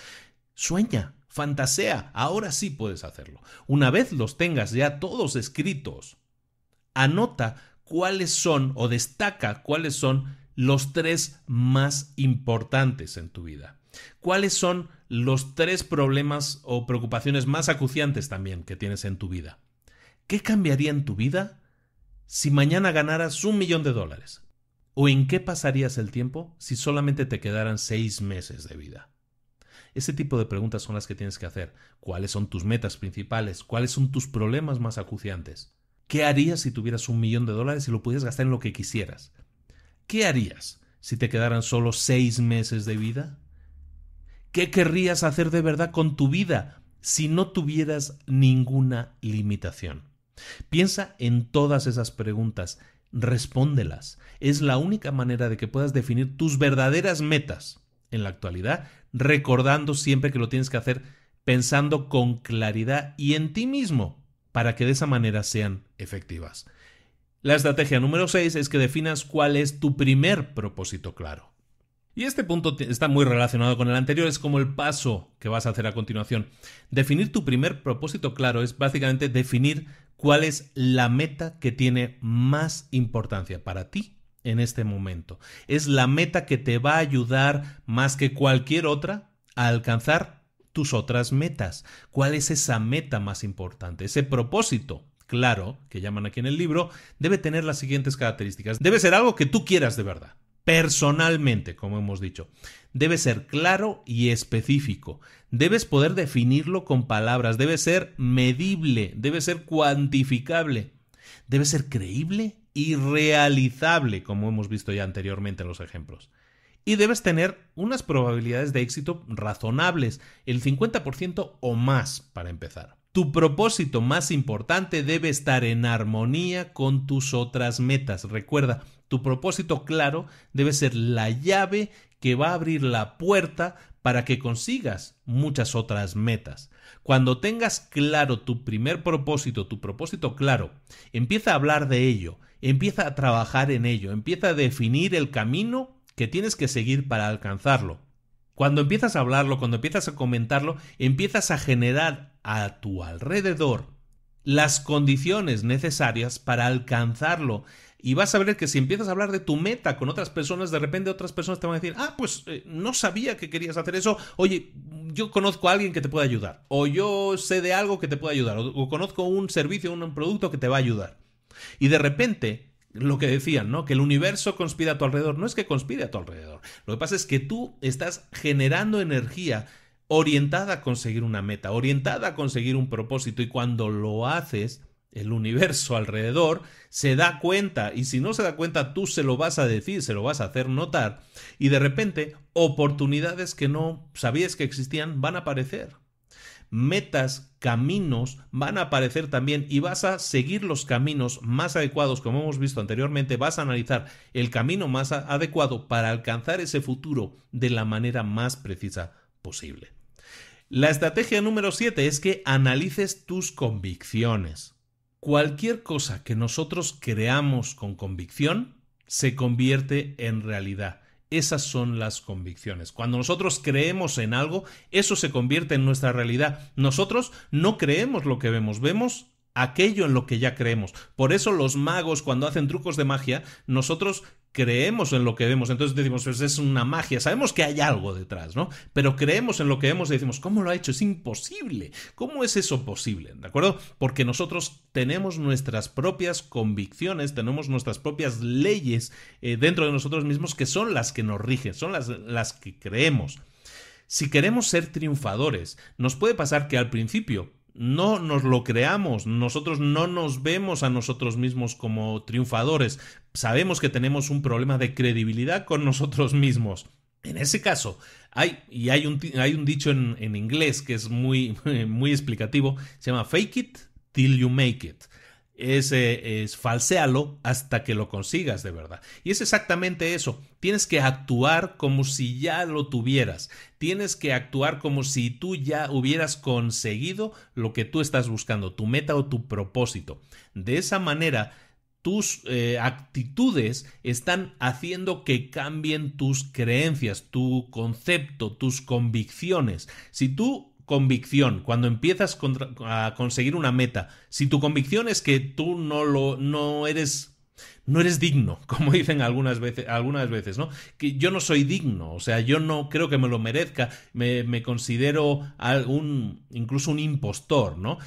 Sueña, fantasea, ahora sí puedes hacerlo. Una vez los tengas ya todos escritos, anota cuáles son o destaca cuáles son los tres más importantes en tu vida. ¿Cuáles son los tres problemas o preocupaciones más acuciantes también que tienes en tu vida? ¿Qué cambiaría en tu vida si mañana ganaras un millón de dólares? ¿O en qué pasarías el tiempo si solamente te quedaran seis meses de vida? Ese tipo de preguntas son las que tienes que hacer. ¿Cuáles son tus metas principales? ¿Cuáles son tus problemas más acuciantes? ¿Qué harías si tuvieras un millón de dólares y lo pudieras gastar en lo que quisieras? ¿Qué harías si te quedaran solo seis meses de vida? ¿Qué querrías hacer de verdad con tu vida si no tuvieras ninguna limitación? Piensa en todas esas preguntas, respóndelas. Es la única manera de que puedas definir tus verdaderas metas en la actualidad, recordando siempre que lo tienes que hacer pensando con claridad y en ti mismo para que de esa manera sean efectivas. La estrategia número 6 es que definas cuál es tu primer propósito claro. Y este punto está muy relacionado con el anterior, es como el paso que vas a hacer a continuación. Definir tu primer propósito claro es básicamente definir cuál es la meta que tiene más importancia para ti en este momento. Es la meta que te va a ayudar más que cualquier otra a alcanzar tus otras metas. ¿Cuál es esa meta más importante? Ese propósito claro, que llaman aquí en el libro, debe tener las siguientes características. Debe ser algo que tú quieras de verdad personalmente, como hemos dicho. Debe ser claro y específico. Debes poder definirlo con palabras. Debe ser medible. Debe ser cuantificable. Debe ser creíble y realizable, como hemos visto ya anteriormente en los ejemplos. Y debes tener unas probabilidades de éxito razonables, el 50% o más, para empezar. Tu propósito más importante debe estar en armonía con tus otras metas. Recuerda, tu propósito claro debe ser la llave que va a abrir la puerta para que consigas muchas otras metas. Cuando tengas claro tu primer propósito, tu propósito claro, empieza a hablar de ello, empieza a trabajar en ello, empieza a definir el camino que tienes que seguir para alcanzarlo. Cuando empiezas a hablarlo, cuando empiezas a comentarlo, empiezas a generar a tu alrededor las condiciones necesarias para alcanzarlo y vas a ver que si empiezas a hablar de tu meta con otras personas, de repente otras personas te van a decir, ah, pues eh, no sabía que querías hacer eso, oye, yo conozco a alguien que te puede ayudar, o yo sé de algo que te puede ayudar, o, conozco un servicio, un, un producto que te va a ayudar. Y de repente, lo que decían, ¿no? Que el universo conspira a tu alrededor, no es que conspire a tu alrededor, lo que pasa es que tú estás generando energía orientada a conseguir una meta, orientada a conseguir un propósito, y cuando lo haces, el universo alrededor, se da cuenta y si no se da cuenta tú se lo vas a decir, se lo vas a hacer notar y de repente oportunidades que no sabías que existían van a aparecer. Metas, caminos van a aparecer también y vas a seguir los caminos más adecuados, como hemos visto anteriormente, vas a analizar el camino más adecuado para alcanzar ese futuro de la manera más precisa posible. La estrategia número 7 es que analices tus convicciones. Cualquier cosa que nosotros creamos con convicción se convierte en realidad. Esas son las convicciones. Cuando nosotros creemos en algo, eso se convierte en nuestra realidad. Nosotros no creemos lo que vemos, vemos aquello en lo que ya creemos. Por eso los magos cuando hacen trucos de magia, nosotros creemos en lo que vemos, entonces decimos, pues es una magia, sabemos que hay algo detrás, ¿no? Pero creemos en lo que vemos y decimos, ¿cómo lo ha hecho? Es imposible, ¿cómo es eso posible? ¿De acuerdo? Porque nosotros tenemos nuestras propias convicciones, tenemos nuestras propias leyes eh, dentro de nosotros mismos que son las que nos rigen, son las, las que creemos. Si queremos ser triunfadores, nos puede pasar que al principio no nos lo creamos, nosotros no nos vemos a nosotros mismos como triunfadores, sabemos que tenemos un problema de credibilidad con nosotros mismos. En ese caso, hay, y hay un, hay un dicho en, en, inglés que es muy, muy explicativo, se llama fake it till you make it es, eh, es hasta que lo consigas de verdad. Y es exactamente eso. Tienes que actuar como si ya lo tuvieras. Tienes que actuar como si tú ya hubieras conseguido lo que tú estás buscando, tu meta o tu propósito. De esa manera, tus eh, actitudes están haciendo que cambien tus creencias, tu concepto, tus convicciones. Si tú convicción, cuando empiezas a conseguir una meta, si tu convicción es que tú no lo no eres no eres digno, como dicen algunas veces, algunas veces, ¿no? Que yo no soy digno, o sea, yo no creo que me lo merezca, me, considero algún, incluso un impostor, ¿no?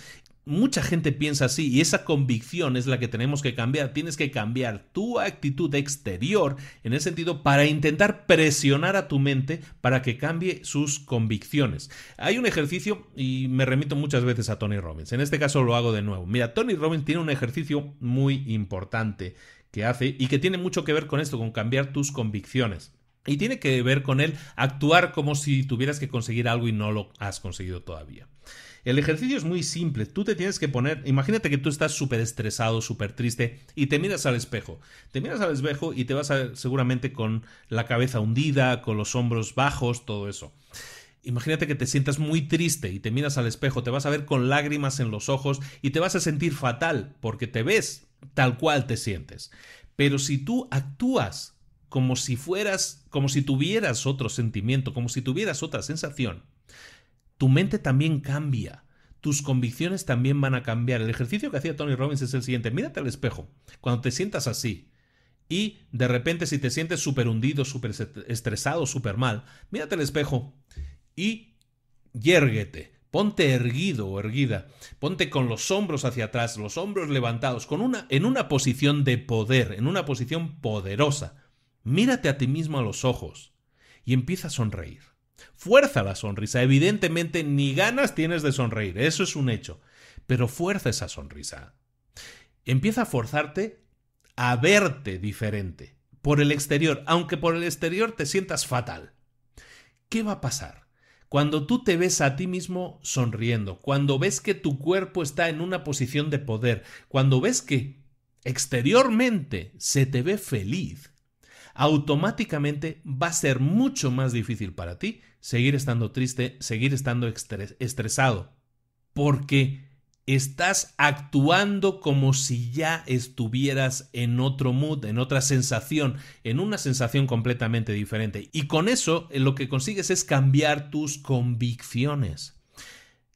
mucha gente piensa así y esa convicción es la que tenemos que cambiar. Tienes que cambiar tu actitud exterior en ese sentido para intentar presionar a tu mente para que cambie sus convicciones. Hay un ejercicio y me remito muchas veces a Tony Robbins. En este caso lo hago de nuevo. Mira, Tony Robbins tiene un ejercicio muy importante que hace y que tiene mucho que ver con esto, con cambiar tus convicciones. Y tiene que ver con él actuar como si tuvieras que conseguir algo y no lo has conseguido todavía. El ejercicio es muy simple. Tú te tienes que poner, imagínate que tú estás súper estresado, súper triste y te miras al espejo. Te miras al espejo y te vas a ver seguramente con la cabeza hundida, con los hombros bajos, todo eso. Imagínate que te sientas muy triste y te miras al espejo, te vas a ver con lágrimas en los ojos y te vas a sentir fatal porque te ves tal cual te sientes. Pero si tú actúas como si fueras, como si tuvieras otro sentimiento, como si tuvieras otra sensación, tu mente también cambia, tus convicciones también van a cambiar. El ejercicio que hacía Tony Robbins es el siguiente, mírate al espejo, cuando te sientas así y de repente si te sientes súper hundido, súper estresado, súper mal, mírate al espejo y yérguete. Ponte erguido o erguida, ponte con los hombros hacia atrás, los hombros levantados, con una, en una posición de poder, en una posición poderosa. Mírate a ti mismo a los ojos y empieza a sonreír. Fuerza la sonrisa. Evidentemente, ni ganas tienes de sonreír, eso es un hecho. Pero fuerza esa sonrisa. Empieza a forzarte a verte diferente por el exterior, aunque por el exterior te sientas fatal. ¿Qué va a pasar? Cuando tú te ves a ti mismo sonriendo, cuando ves que tu cuerpo está en una posición de poder, cuando ves que exteriormente se te ve feliz, automáticamente va a ser mucho más difícil para ti seguir estando triste, seguir estando estresado, porque estás actuando como si ya estuvieras en otro mood, en otra sensación, en una sensación completamente diferente. Y con eso eh, lo que consigues es cambiar tus convicciones.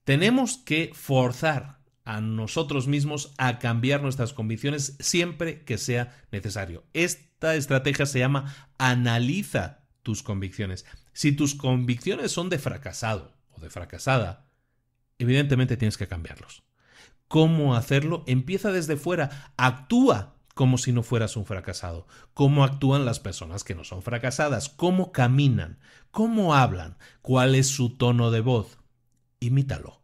Tenemos que forzar a nosotros mismos a cambiar nuestras convicciones siempre que sea necesario. Esta estrategia se llama analiza tus convicciones. Si tus convicciones son de fracasado o de fracasada, evidentemente tienes que cambiarlos. ¿Cómo hacerlo? Empieza desde fuera, actúa como si no fueras un fracasado. ¿Cómo actúan las personas que no son fracasadas? ¿Cómo caminan? ¿Cómo hablan? ¿Cuál es su tono de voz? Imítalo.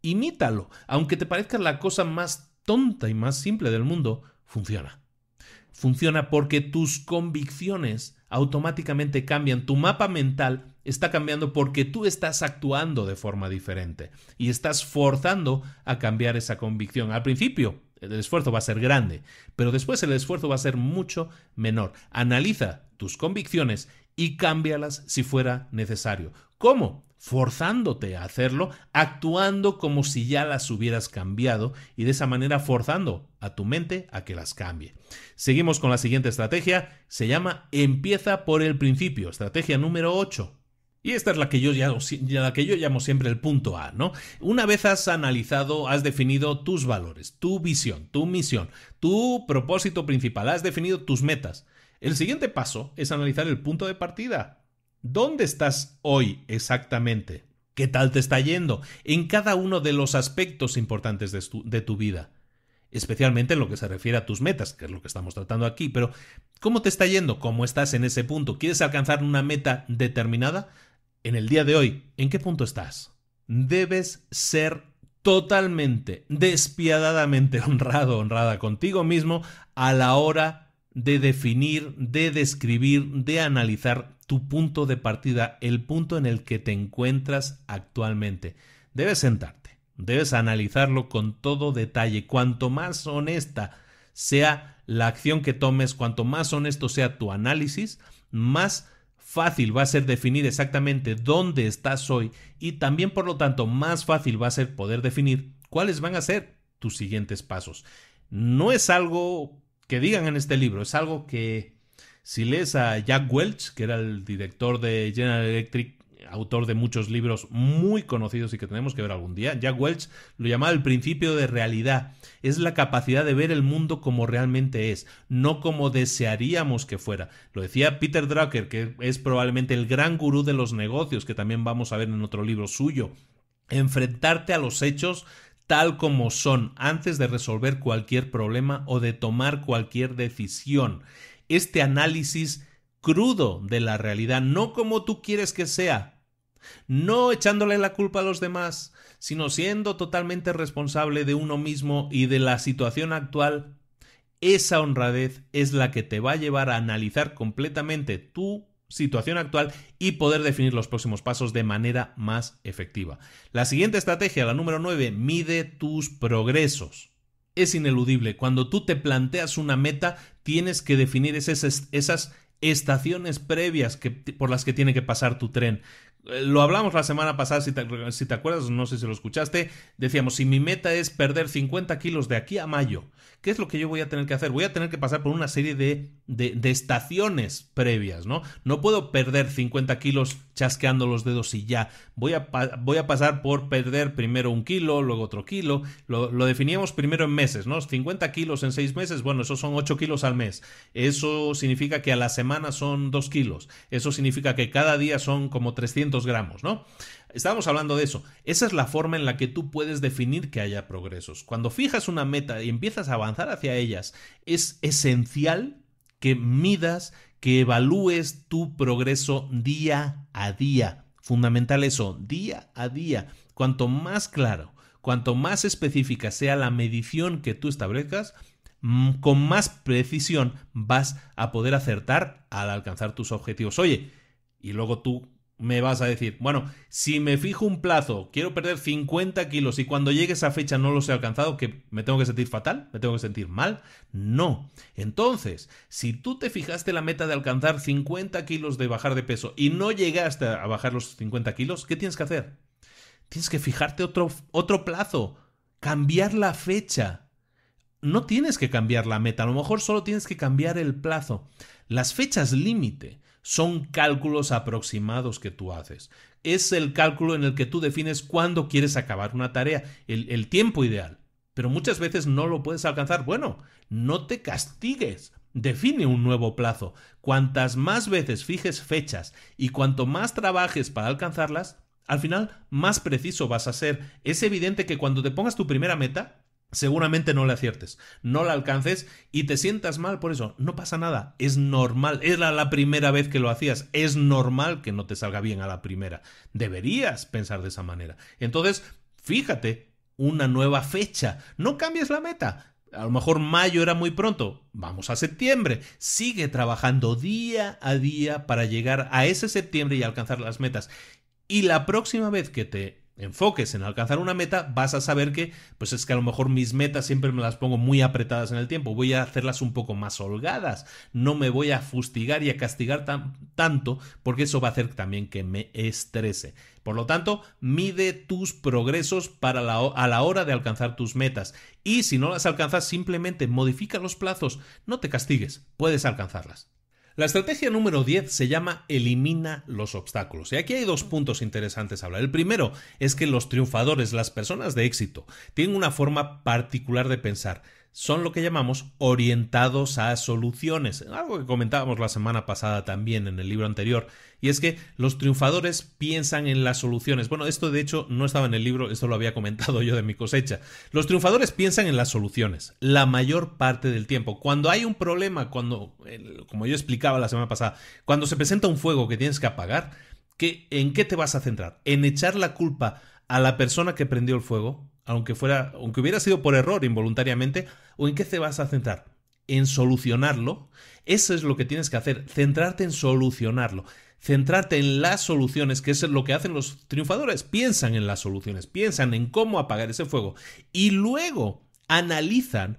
Imítalo. Aunque te parezca la cosa más tonta y más simple del mundo, funciona. Funciona porque tus convicciones automáticamente cambian. Tu mapa mental está cambiando porque tú estás actuando de forma diferente y estás forzando a cambiar esa convicción. Al principio, el esfuerzo va a ser grande, pero después el esfuerzo va a ser mucho menor. Analiza tus convicciones y cámbialas si fuera necesario. ¿Cómo? forzándote a hacerlo, actuando como si ya las hubieras cambiado y de esa manera forzando a tu mente a que las cambie. Seguimos con la siguiente estrategia, se llama empieza por el principio, estrategia número 8. Y esta es la que yo llamo, la que yo llamo siempre el punto A, ¿no? Una vez has analizado, has definido tus valores, tu visión, tu misión, tu propósito principal, has definido tus metas. El siguiente paso es analizar el punto de partida, ¿Dónde estás hoy exactamente? ¿Qué tal te está yendo en cada uno de los aspectos importantes de tu, vida? Especialmente en lo que se refiere a tus metas, que es lo que estamos tratando aquí, pero ¿cómo te está yendo? ¿Cómo estás en ese punto? ¿Quieres alcanzar una meta determinada? En el día de hoy, ¿en qué punto estás? Debes ser totalmente, despiadadamente honrado, honrada contigo mismo a la hora de definir, de describir, de analizar tu punto de partida, el punto en el que te encuentras actualmente. Debes sentarte, debes analizarlo con todo detalle. Cuanto más honesta sea la acción que tomes, cuanto más honesto sea tu análisis, más fácil va a ser definir exactamente dónde estás hoy y también por lo tanto más fácil va a ser poder definir cuáles van a ser tus siguientes pasos. No es algo que digan en este libro. Es algo que si lees a Jack Welch, que era el director de General Electric, autor de muchos libros muy conocidos y que tenemos que ver algún día, Jack Welch lo llamaba el principio de realidad. Es la capacidad de ver el mundo como realmente es, no como desearíamos que fuera. Lo decía Peter Drucker, que es probablemente el gran gurú de los negocios, que también vamos a ver en otro libro suyo. Enfrentarte a los hechos tal como son antes de resolver cualquier problema o de tomar cualquier decisión. Este análisis crudo de la realidad, no como tú quieres que sea, no echándole la culpa a los demás, sino siendo totalmente responsable de uno mismo y de la situación actual, esa honradez es la que te va a llevar a analizar completamente tu situación actual y poder definir los próximos pasos de manera más efectiva. La siguiente estrategia, la número 9, mide tus progresos. Es ineludible, cuando tú te planteas una meta, tienes que definir esas, estaciones previas que, por las que tiene que pasar tu tren. Eh, lo hablamos la semana pasada, si si te acuerdas, no sé si lo escuchaste, decíamos, si mi meta es perder 50 kilos de aquí a mayo, ¿qué es lo que yo voy a tener que hacer? Voy a tener que pasar por una serie de, de, estaciones previas, ¿no? No puedo perder 50 kilos chasqueando los dedos y ya. Voy a, voy a pasar por perder primero un kilo, luego otro kilo. Lo, lo definíamos primero en meses, ¿no? 50 kilos en 6 meses, bueno, eso son 8 kilos al mes. Eso significa que a la semana son 2 kilos. Eso significa que cada día son como 300 gramos, ¿no? Estábamos hablando de eso. Esa es la forma en la que tú puedes definir que haya progresos. Cuando fijas una meta y empiezas a avanzar hacia ellas, es esencial que midas, que evalúes tu progreso día a día. Fundamental eso, día a día. Cuanto más claro, cuanto más específica sea la medición que tú establezcas, mm, con más precisión vas a poder acertar al alcanzar tus objetivos. Oye, y luego tú me vas a decir, bueno, si me fijo un plazo, quiero perder 50 kilos y cuando llegue esa fecha no los he alcanzado, que me tengo que sentir fatal, me tengo que sentir mal. No. Entonces, si tú te fijaste la meta de alcanzar 50 kilos de bajar de peso y no llegaste a bajar los 50 kilos, ¿qué tienes que hacer? Tienes que fijarte otro, otro plazo, cambiar la fecha. No tienes que cambiar la meta, a lo mejor solo tienes que cambiar el plazo. Las fechas límite son cálculos aproximados que tú haces. Es el cálculo en el que tú defines cuándo quieres acabar una tarea, el, tiempo ideal. Pero muchas veces no lo puedes alcanzar. Bueno, no te castigues. Define un nuevo plazo. Cuantas más veces fijes fechas y cuanto más trabajes para alcanzarlas, al final más preciso vas a ser. Es evidente que cuando te pongas tu primera meta, seguramente no le aciertes, no la alcances y te sientas mal por eso. No pasa nada, es normal, era la primera vez que lo hacías, es normal que no te salga bien a la primera. Deberías pensar de esa manera. Entonces, fíjate, una nueva fecha, no cambies la meta. A lo mejor mayo era muy pronto, vamos a septiembre. Sigue trabajando día a día para llegar a ese septiembre y alcanzar las metas. Y la próxima vez que te enfoques en alcanzar una meta, vas a saber que, pues es que a lo mejor mis metas siempre me las pongo muy apretadas en el tiempo, voy a hacerlas un poco más holgadas, no me voy a fustigar y a castigar tanto, porque eso va a hacer también que me estrese. Por lo tanto, mide tus progresos para a la hora de alcanzar tus metas. Y si no las alcanzas, simplemente modifica los plazos. No te castigues, puedes alcanzarlas. La estrategia número 10 se llama Elimina los obstáculos. Y aquí hay dos puntos interesantes a hablar. El primero es que los triunfadores, las personas de éxito, tienen una forma particular de pensar son lo que llamamos orientados a soluciones, algo que comentábamos la semana pasada también en el libro anterior, y es que los triunfadores piensan en las soluciones. Bueno, esto de hecho no estaba en el libro, esto lo había comentado yo de mi cosecha. Los triunfadores piensan en las soluciones la mayor parte del tiempo. Cuando hay un problema, cuando, como yo explicaba la semana pasada, cuando se presenta un fuego que tienes que apagar, ¿qué, ¿en qué te vas a centrar? ¿En echar la culpa a la persona que prendió el fuego? aunque fuera, aunque hubiera sido por error involuntariamente, o en qué te vas a centrar? En solucionarlo. Eso es lo que tienes que hacer, centrarte en solucionarlo. Centrarte en las soluciones, que es lo que hacen los triunfadores. Piensan en las soluciones, piensan en cómo apagar ese fuego y luego analizan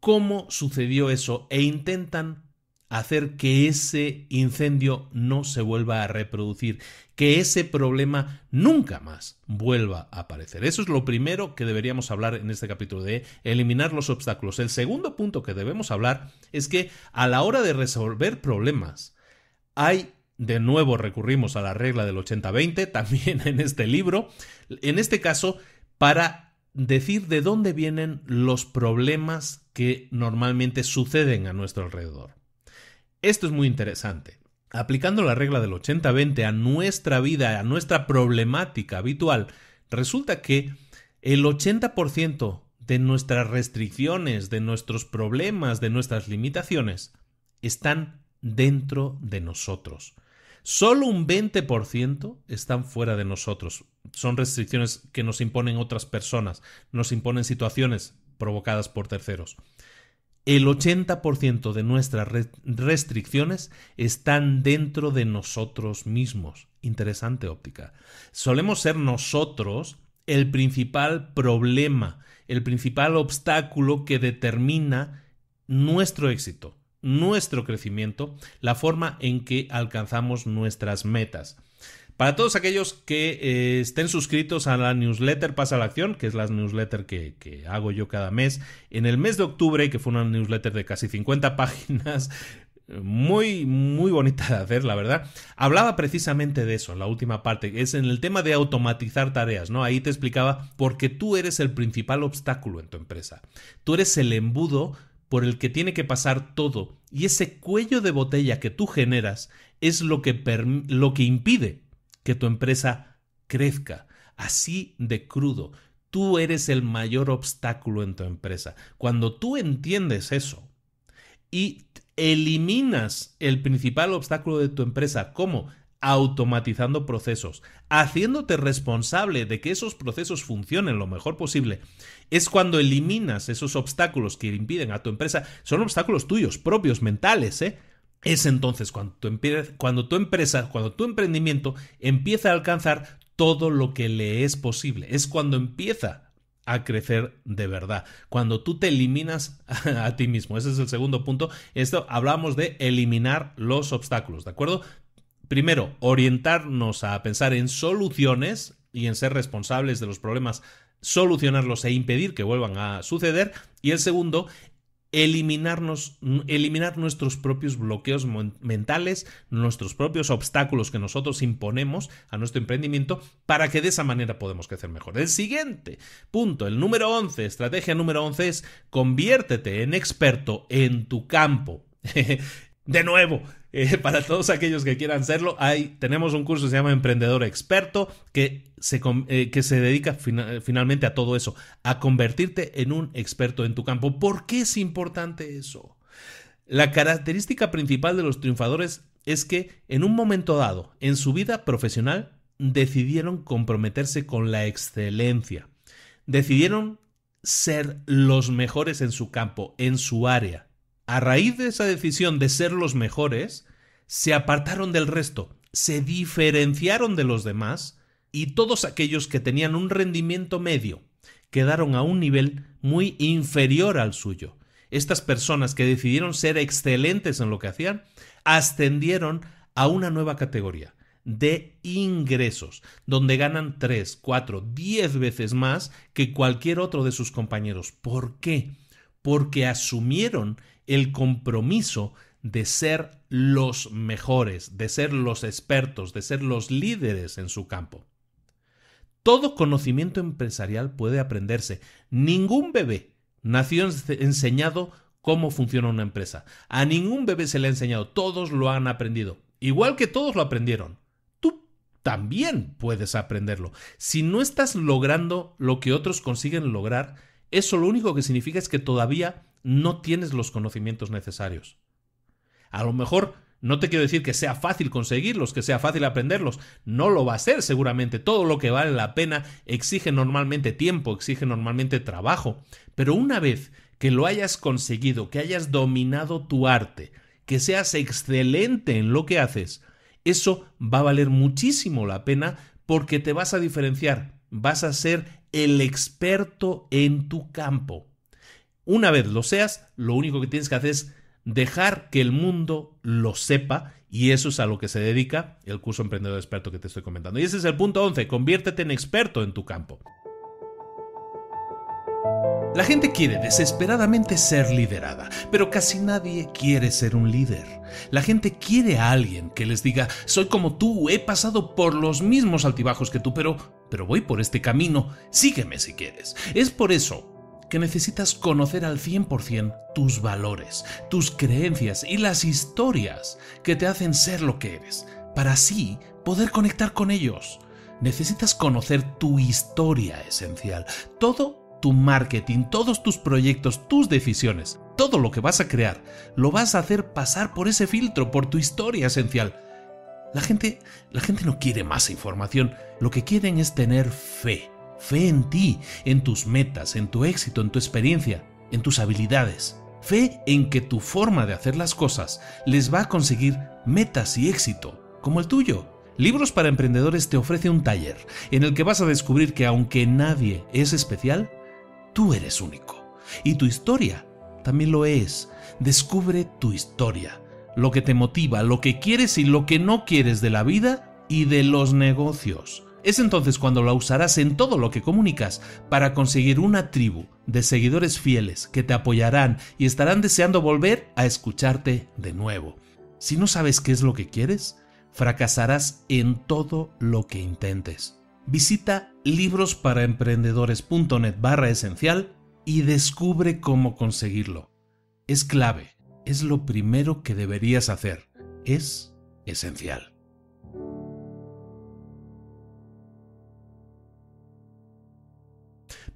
cómo sucedió eso e intentan hacer que ese incendio no se vuelva a reproducir, que ese problema nunca más vuelva a aparecer. Eso es lo primero que deberíamos hablar en este capítulo de eliminar los obstáculos. El segundo punto que debemos hablar es que a la hora de resolver problemas hay de nuevo recurrimos a la regla del 80-20, también en este libro, en este caso, para decir de dónde vienen los problemas que normalmente suceden a nuestro alrededor. Esto es muy interesante. Aplicando la regla del 80-20 a nuestra vida, a nuestra problemática habitual, resulta que el 80% de nuestras restricciones, de nuestros problemas, de nuestras limitaciones, están dentro de nosotros. Solo un 20% están fuera de nosotros. Son restricciones que nos imponen otras personas, nos imponen situaciones provocadas por terceros el 80% de nuestras restricciones están dentro de nosotros mismos. Interesante óptica. Solemos ser nosotros el principal problema, el principal obstáculo que determina nuestro éxito, nuestro crecimiento, la forma en que alcanzamos nuestras metas. Para todos aquellos que eh, estén suscritos a la newsletter Pasa la Acción, que es la newsletter que, hago yo cada mes, en el mes de octubre, que fue una newsletter de casi 50 páginas, muy, muy bonita de hacer, la verdad, hablaba precisamente de eso, en la última parte, que es en el tema de automatizar tareas, ¿no? Ahí te explicaba, por qué tú eres el principal obstáculo en tu empresa. Tú eres el embudo por el que tiene que pasar todo, y ese cuello de botella que tú generas es lo que, lo que impide que tu empresa crezca. Así de crudo. Tú eres el mayor obstáculo en tu empresa. Cuando tú entiendes eso y eliminas el principal obstáculo de tu empresa, ¿cómo? automatizando procesos, haciéndote responsable de que esos procesos funcionen lo mejor posible, es cuando eliminas esos obstáculos que impiden a tu empresa. Son obstáculos tuyos, propios, mentales, ¿eh? Es entonces cuando tu, cuando tu empresa, cuando tu emprendimiento empieza a alcanzar todo lo que le es posible. Es cuando empieza a crecer de verdad. Cuando tú te eliminas a, a ti mismo. Ese es el segundo punto. Esto hablamos de eliminar los obstáculos, ¿de acuerdo? Primero, orientarnos a pensar en soluciones y en ser responsables de los problemas, solucionarlos e impedir que vuelvan a suceder. Y el segundo, eliminarnos, eliminar nuestros propios bloqueos mentales, nuestros propios obstáculos que nosotros imponemos a nuestro emprendimiento para que de esa manera podamos crecer mejor. El siguiente punto, el número 11, estrategia número 11 es conviértete en experto en tu campo. de nuevo, eh, para todos aquellos que quieran serlo, hay, tenemos un curso que se llama Emprendedor Experto, que se, eh, que se dedica finalmente a todo eso, a convertirte en un experto en tu campo. ¿Por qué es importante eso? La característica principal de los triunfadores es que en un momento dado, en su vida profesional, decidieron comprometerse con la excelencia. Decidieron ser los mejores en su campo, en su área a raíz de esa decisión de ser los mejores, se apartaron del resto, se diferenciaron de los demás y todos aquellos que tenían un rendimiento medio quedaron a un nivel muy inferior al suyo. Estas personas que decidieron ser excelentes en lo que hacían, ascendieron a una nueva categoría de ingresos, donde ganan 3, 4, 10 veces más que cualquier otro de sus compañeros. ¿Por qué? Porque asumieron el compromiso de ser los mejores, de ser los expertos, de ser los líderes en su campo. Todo conocimiento empresarial puede aprenderse. Ningún bebé nació enseñado cómo funciona una empresa. A ningún bebé se le ha enseñado, todos lo han aprendido. Igual que todos lo aprendieron. Tú también puedes aprenderlo. Si no estás logrando lo que otros consiguen lograr, eso lo único que significa es que todavía no tienes los conocimientos necesarios. A lo mejor no te quiero decir que sea fácil conseguirlos, que sea fácil aprenderlos, no lo va a ser seguramente. Todo lo que vale la pena exige normalmente tiempo, exige normalmente trabajo. Pero una vez que lo hayas conseguido, que hayas dominado tu arte, que seas excelente en lo que haces, eso va a valer muchísimo la pena porque te vas a diferenciar, vas a ser el experto en tu campo. Una vez lo seas, lo único que tienes que hacer es dejar que el mundo lo sepa y eso es a lo que se dedica el curso Emprendedor Experto que te estoy comentando. Y ese es el punto 11, conviértete en experto en tu campo. La gente quiere desesperadamente ser liderada, pero casi nadie quiere ser un líder. La gente quiere a alguien que les diga, soy como tú, he pasado por los mismos altibajos que tú, pero, pero voy por este camino, sígueme si quieres. Es por eso que necesitas conocer al 100% tus valores, tus creencias y las historias que te hacen ser lo que eres, para así poder conectar con ellos. Necesitas conocer tu historia esencial, todo tu marketing, todos tus proyectos, tus decisiones, todo lo que vas a crear, lo vas a hacer pasar por ese filtro, por tu historia esencial. La gente, la gente no quiere más información, lo que quieren es tener fe Fe en ti, en tus metas, en tu éxito, en tu experiencia, en tus habilidades. Fe en que tu forma de hacer las cosas les va a conseguir metas y éxito, como el tuyo. Libros para Emprendedores te ofrece un taller en el que vas a descubrir que aunque nadie es especial, tú eres único. Y tu historia también lo es. Descubre tu historia, lo que te motiva, lo que quieres y lo que no quieres de la vida y de los negocios. Es entonces cuando la usarás en todo lo que comunicas para conseguir una tribu de seguidores fieles que te apoyarán y estarán deseando volver a escucharte de nuevo. Si no sabes qué es lo que quieres, fracasarás en todo lo que intentes. Visita librosparaemprendedores.net barra esencial y descubre cómo conseguirlo. Es clave, es lo primero que deberías hacer, es esencial.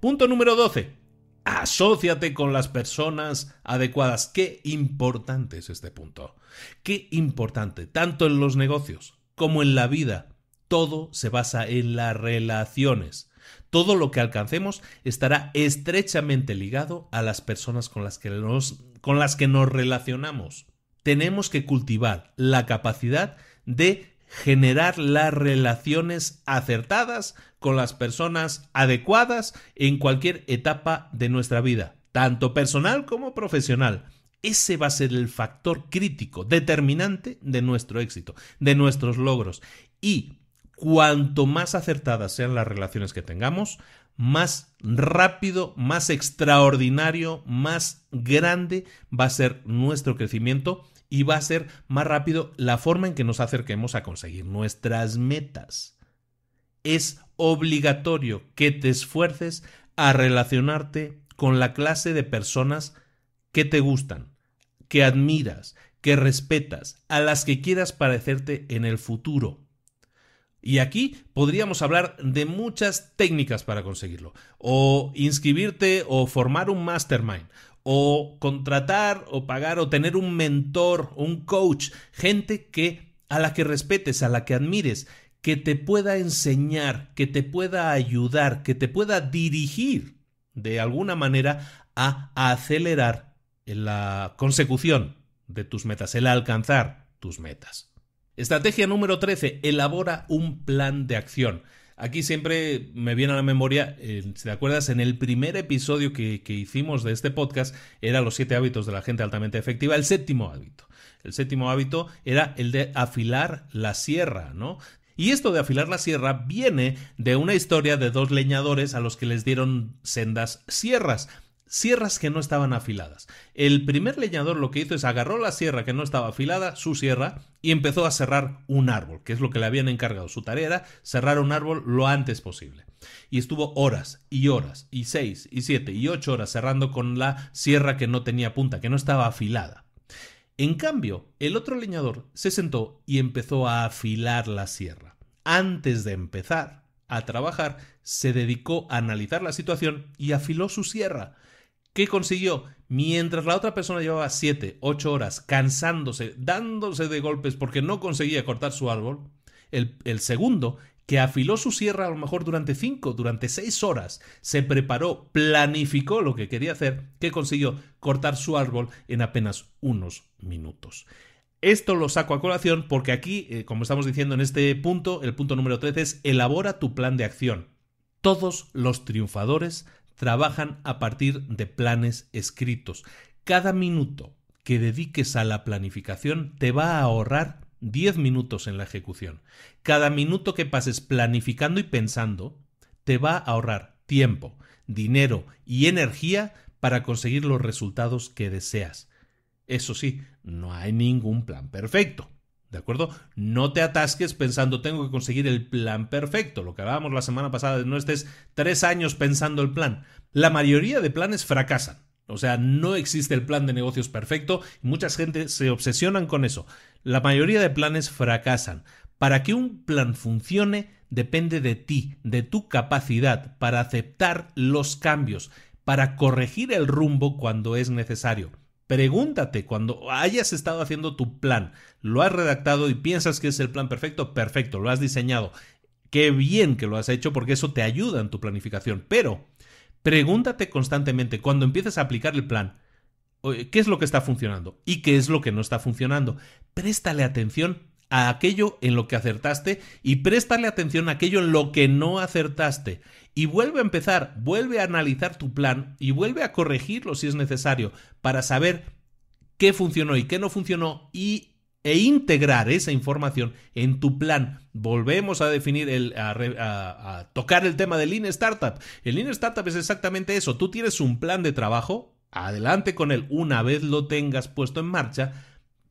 Punto número 12. asóciate con las personas adecuadas. Qué importante es este punto. Qué importante, tanto en los negocios como en la vida. Todo se basa en las relaciones. Todo lo que alcancemos estará estrechamente ligado a las personas con las que nos, con las que nos relacionamos. Tenemos que cultivar la capacidad de generar las relaciones acertadas con las personas adecuadas en cualquier etapa de nuestra vida, tanto personal como profesional. Ese va a ser el factor crítico, determinante de nuestro éxito, de nuestros logros. Y cuanto más acertadas sean las relaciones que tengamos, más rápido, más extraordinario, más grande va a ser nuestro crecimiento y va a ser más rápido la forma en que nos acerquemos a conseguir nuestras metas. Es obligatorio que te esfuerces a relacionarte con la clase de personas que te gustan, que admiras, que respetas, a las que quieras parecerte en el futuro. Y aquí podríamos hablar de muchas técnicas para conseguirlo, o inscribirte o formar un mastermind, o contratar o pagar o tener un mentor, un coach, gente que a la que respetes, a la que admires, que te pueda enseñar, que te pueda ayudar, que te pueda dirigir de alguna manera a acelerar la consecución de tus metas, el alcanzar tus metas. Estrategia número 13. Elabora un plan de acción. Aquí siempre me viene a la memoria, eh, si te acuerdas, en el primer episodio que, que hicimos de este podcast era los siete hábitos de la gente altamente efectiva, el séptimo hábito. El séptimo hábito era el de afilar la sierra, ¿no? Y esto de afilar la sierra viene de una historia de dos leñadores a los que les dieron sendas sierras sierras que no estaban afiladas. El primer leñador lo que hizo es agarró la sierra que no estaba afilada, su sierra, y empezó a cerrar un árbol, que es lo que le habían encargado. Su tarea cerrar un árbol lo antes posible. Y estuvo horas y horas, y seis, y siete, y ocho horas cerrando con la sierra que no tenía punta, que no estaba afilada. En cambio, el otro leñador se sentó y empezó a afilar la sierra. Antes de empezar a trabajar, se dedicó a analizar la situación y afiló su sierra ¿Qué consiguió? Mientras la otra persona llevaba 7, 8 horas cansándose, dándose de golpes porque no conseguía cortar su árbol, el, segundo, que afiló su sierra a lo mejor durante 5, durante 6 horas, se preparó, planificó lo que quería hacer, que consiguió cortar su árbol en apenas unos minutos. Esto lo saco a colación porque aquí, eh, como estamos diciendo en este punto, el punto número 13 es elabora tu plan de acción. Todos los triunfadores trabajan a partir de planes escritos. Cada minuto que dediques a la planificación te va a ahorrar 10 minutos en la ejecución. Cada minuto que pases planificando y pensando te va a ahorrar tiempo, dinero y energía para conseguir los resultados que deseas. Eso sí, no hay ningún plan perfecto. ¿De acuerdo? No te atasques pensando, tengo que conseguir el plan perfecto. Lo que hablábamos la semana pasada, no estés tres años pensando el plan. La mayoría de planes fracasan. O sea, no existe el plan de negocios perfecto y mucha gente se obsesionan con eso. La mayoría de planes fracasan. Para que un plan funcione depende de ti, de tu capacidad para aceptar los cambios, para corregir el rumbo cuando es necesario. Pregúntate, cuando hayas estado haciendo tu plan, lo has redactado y piensas que es el plan perfecto, perfecto, lo has diseñado. Qué bien que lo has hecho porque eso te ayuda en tu planificación. Pero pregúntate constantemente cuando empieces a aplicar el plan, qué es lo que está funcionando y qué es lo que no está funcionando. Préstale atención a aquello en lo que acertaste y préstale atención a aquello en lo que no acertaste. Y vuelve a empezar, vuelve a analizar tu plan y vuelve a corregirlo si es necesario para saber qué funcionó y qué no funcionó y e integrar esa información en tu plan. Volvemos a definir, el, a, a tocar el tema del Lean Startup. El Lean Startup es exactamente eso. Tú tienes un plan de trabajo, adelante con él una vez lo tengas puesto en marcha,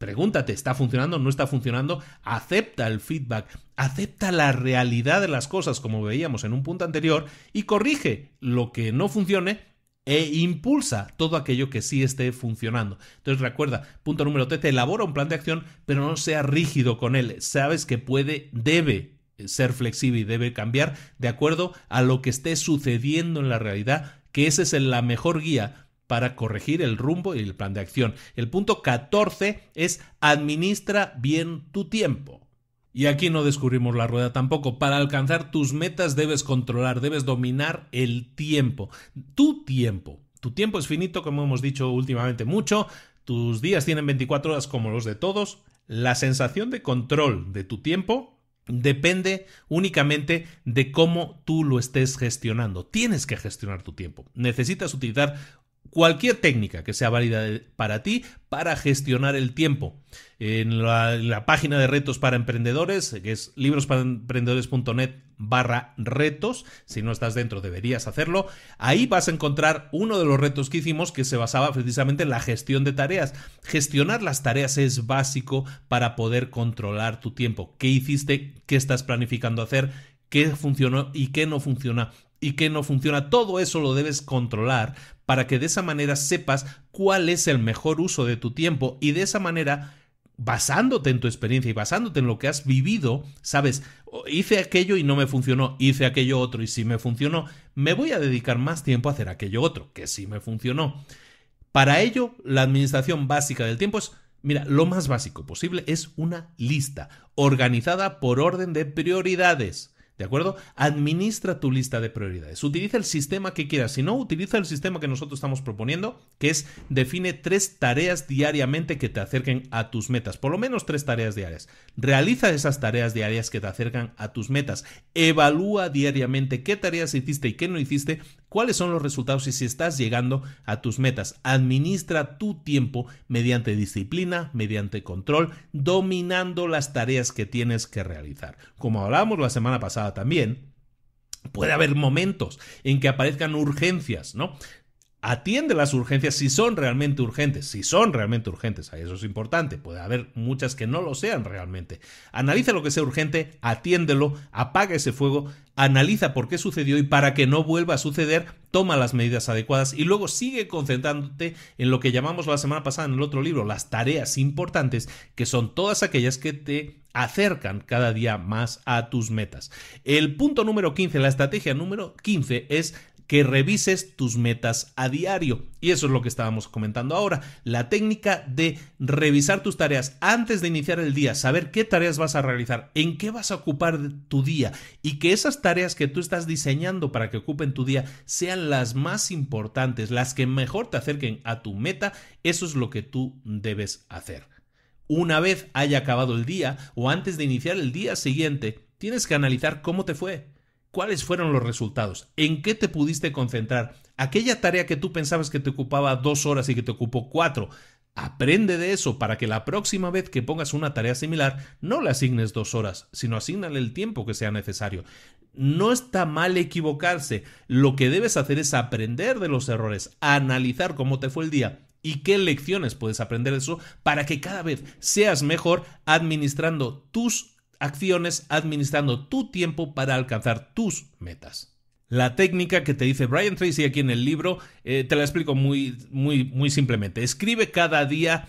Pregúntate, ¿está funcionando? ¿No está funcionando? Acepta el feedback, acepta la realidad de las cosas como veíamos en un punto anterior y corrige lo que no funcione e impulsa todo aquello que sí esté funcionando. Entonces recuerda, punto número te elabora un plan de acción, pero no sea rígido con él. Sabes que puede, debe ser flexible y debe cambiar de acuerdo a lo que esté sucediendo en la realidad, que esa es la mejor guía para corregir el rumbo y el plan de acción. El punto 14 es administra bien tu tiempo. Y aquí no descubrimos la rueda tampoco. Para alcanzar tus metas debes controlar, debes dominar el tiempo. Tu tiempo. Tu tiempo es finito, como hemos dicho últimamente mucho. Tus días tienen 24 horas como los de todos. La sensación de control de tu tiempo depende únicamente de cómo tú lo estés gestionando. Tienes que gestionar tu tiempo. Necesitas utilizar cualquier técnica que sea válida para ti para gestionar el tiempo. En la, página de retos para emprendedores, que es librosparaemprendedores.net barra retos, si no estás dentro deberías hacerlo, ahí vas a encontrar uno de los retos que hicimos que se basaba precisamente en la gestión de tareas. Gestionar las tareas es básico para poder controlar tu tiempo. ¿Qué hiciste? ¿Qué estás planificando hacer? qué funcionó y qué no funciona y qué no funciona. Todo eso lo debes controlar para que de esa manera sepas cuál es el mejor uso de tu tiempo y de esa manera basándote en tu experiencia y basándote en lo que has vivido, sabes, oh, hice aquello y no me funcionó, hice aquello otro y sí me funcionó, me voy a dedicar más tiempo a hacer aquello otro, que sí me funcionó. Para ello, la administración básica del tiempo es, mira, lo más básico posible es una lista organizada por orden de prioridades. ¿De acuerdo? Administra tu lista de prioridades. Utiliza el sistema que quieras. Si no, utiliza el sistema que nosotros estamos proponiendo, que es define tres tareas diariamente que te acerquen a tus metas. Por lo menos tres tareas diarias. Realiza esas tareas diarias que te acercan a tus metas. Evalúa diariamente qué tareas hiciste y qué no hiciste cuáles son los resultados y si estás llegando a tus metas. Administra tu tiempo mediante disciplina, mediante control, dominando las tareas que tienes que realizar. Como hablábamos la semana pasada también, Puede haber momentos en que aparezcan urgencias, ¿no? atiende las urgencias si son realmente urgentes, si son realmente urgentes, eso es importante, puede haber muchas que no lo sean realmente. Analiza lo que sea urgente, atiéndelo, apaga ese fuego, analiza por qué sucedió y para que no vuelva a suceder, toma las medidas adecuadas y luego sigue concentrándote en lo que llamamos la semana pasada en el otro libro, las tareas importantes, que son todas aquellas que te acercan cada día más a tus metas. El punto número 15, la estrategia número 15 es que revises tus metas a diario. Y eso es lo que estábamos comentando ahora. La técnica de revisar tus tareas antes de iniciar el día, saber qué tareas vas a realizar, en qué vas a ocupar tu día y que esas tareas que tú estás diseñando para que ocupen tu día sean las más importantes, las que mejor te acerquen a tu meta, eso es lo que tú debes hacer. Una vez haya acabado el día o antes de iniciar el día siguiente, tienes que analizar cómo te fue, ¿Cuáles fueron los resultados? ¿En qué te pudiste concentrar? Aquella tarea que tú pensabas que te ocupaba dos horas y que te ocupó cuatro. Aprende de eso para que la próxima vez que pongas una tarea similar no le asignes dos horas, sino asignale el tiempo que sea necesario. No está mal equivocarse, lo que debes hacer es aprender de los errores, analizar cómo te fue el día y qué lecciones puedes aprender de eso para que cada vez seas mejor administrando tus acciones administrando tu tiempo para alcanzar tus metas. La técnica que te dice Brian Tracy aquí en el libro, eh, te la explico muy, muy, muy simplemente. Escribe cada día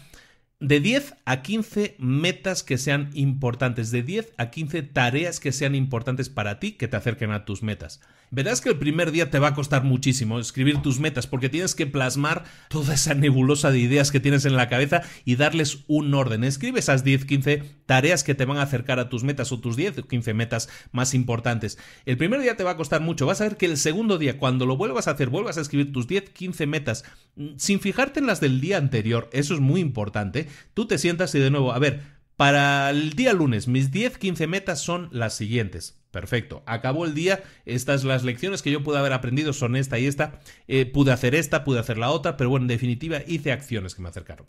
de 10 a 15 metas que sean importantes, de 10 a 15 tareas que sean importantes para ti, que te acerquen a tus metas. Verás que el primer día te va a costar muchísimo escribir tus metas porque tienes que plasmar toda esa nebulosa de ideas que tienes en la cabeza y darles un orden. Escribe esas 10, 15 tareas que te van a acercar a tus metas o tus 10 15 metas más importantes. El primer día te va a costar mucho. Vas a ver que el segundo día, cuando lo vuelvas a hacer, vuelvas a escribir tus 10, 15 metas mm, sin fijarte en las del día anterior. Eso es muy importante. Tú te sientas y de nuevo, a ver, para el día lunes, mis 10-15 metas son las siguientes. Perfecto, acabó el día, estas las lecciones que yo pude haber aprendido son esta y esta, eh, pude hacer esta, pude hacer la otra, pero bueno, en definitiva hice acciones que me acercaron.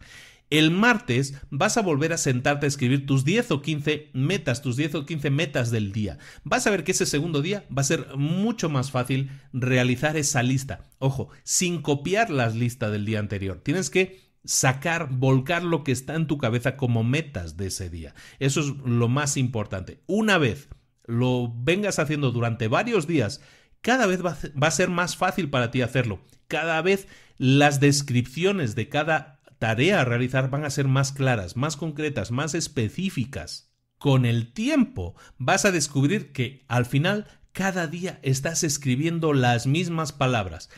El martes vas a volver a sentarte a escribir tus 10 o 15 metas, tus 10 o 15 metas del día. Vas a ver que ese segundo día va a ser mucho más fácil realizar esa lista. Ojo, sin copiar las listas del día anterior. Tienes que sacar, volcar lo que está en tu cabeza como metas de ese día. Eso es lo más importante. Una vez lo vengas haciendo durante varios días, cada vez va a ser más fácil para ti hacerlo. Cada vez las descripciones de cada tarea a realizar van a ser más claras, más concretas, más específicas. Con el tiempo vas a descubrir que al final cada día estás escribiendo las mismas palabras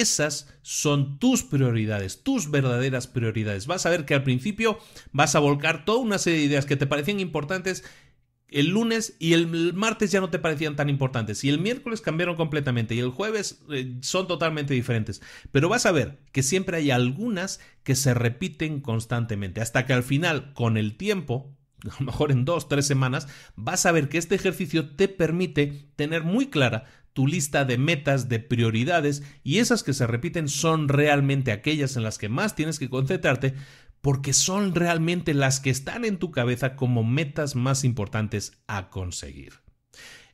esas son tus prioridades, tus verdaderas prioridades. Vas a ver que al principio vas a volcar toda una serie de ideas que te parecían importantes el lunes y el martes ya no te parecían tan importantes y el miércoles cambiaron completamente y el jueves eh, son totalmente diferentes. Pero vas a ver que siempre hay algunas que se repiten constantemente hasta que al final con el tiempo a lo mejor en dos, tres semanas, vas a ver que este ejercicio te permite tener muy clara tu lista de metas, de prioridades, y esas que se repiten son realmente aquellas en las que más tienes que concentrarte, porque son realmente las que están en tu cabeza como metas más importantes a conseguir.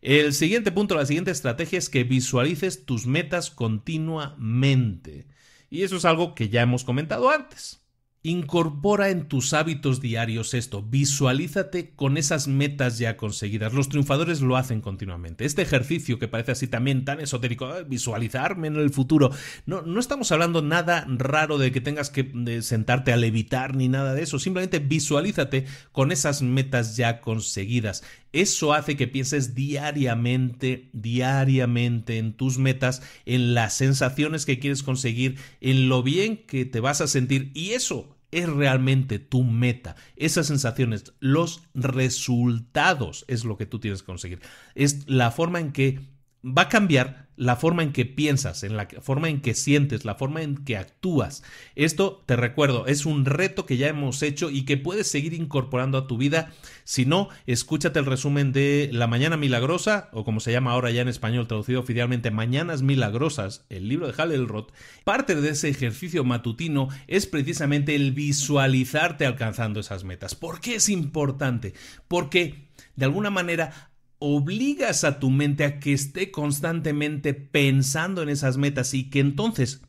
El siguiente punto, la siguiente estrategia es que visualices tus metas continuamente. Y eso es algo que ya hemos comentado antes. Incorpora en tus hábitos diarios esto, visualízate con esas metas ya conseguidas. Los triunfadores lo hacen continuamente. Este ejercicio que parece así también tan esotérico, visualizarme en el futuro, no, no estamos hablando nada raro de que tengas que sentarte a levitar ni nada de eso, simplemente visualízate con esas metas ya conseguidas. Eso hace que pienses diariamente, diariamente en tus metas, en las sensaciones que quieres conseguir, en lo bien que te vas a sentir y eso es realmente tu meta. Esas sensaciones, los resultados es lo que tú tienes que conseguir. Es la forma en que va a cambiar la forma en que piensas, en la forma en que sientes, la forma en que actúas. Esto, te recuerdo, es un reto que ya hemos hecho y que puedes seguir incorporando a tu vida. Si no, escúchate el resumen de La Mañana Milagrosa, o como se llama ahora ya en español, traducido oficialmente, Mañanas Milagrosas, el libro de Roth. Parte de ese ejercicio matutino es precisamente el visualizarte alcanzando esas metas. ¿Por qué es importante? Porque de alguna manera obligas a tu mente a que esté constantemente pensando en esas metas y que entonces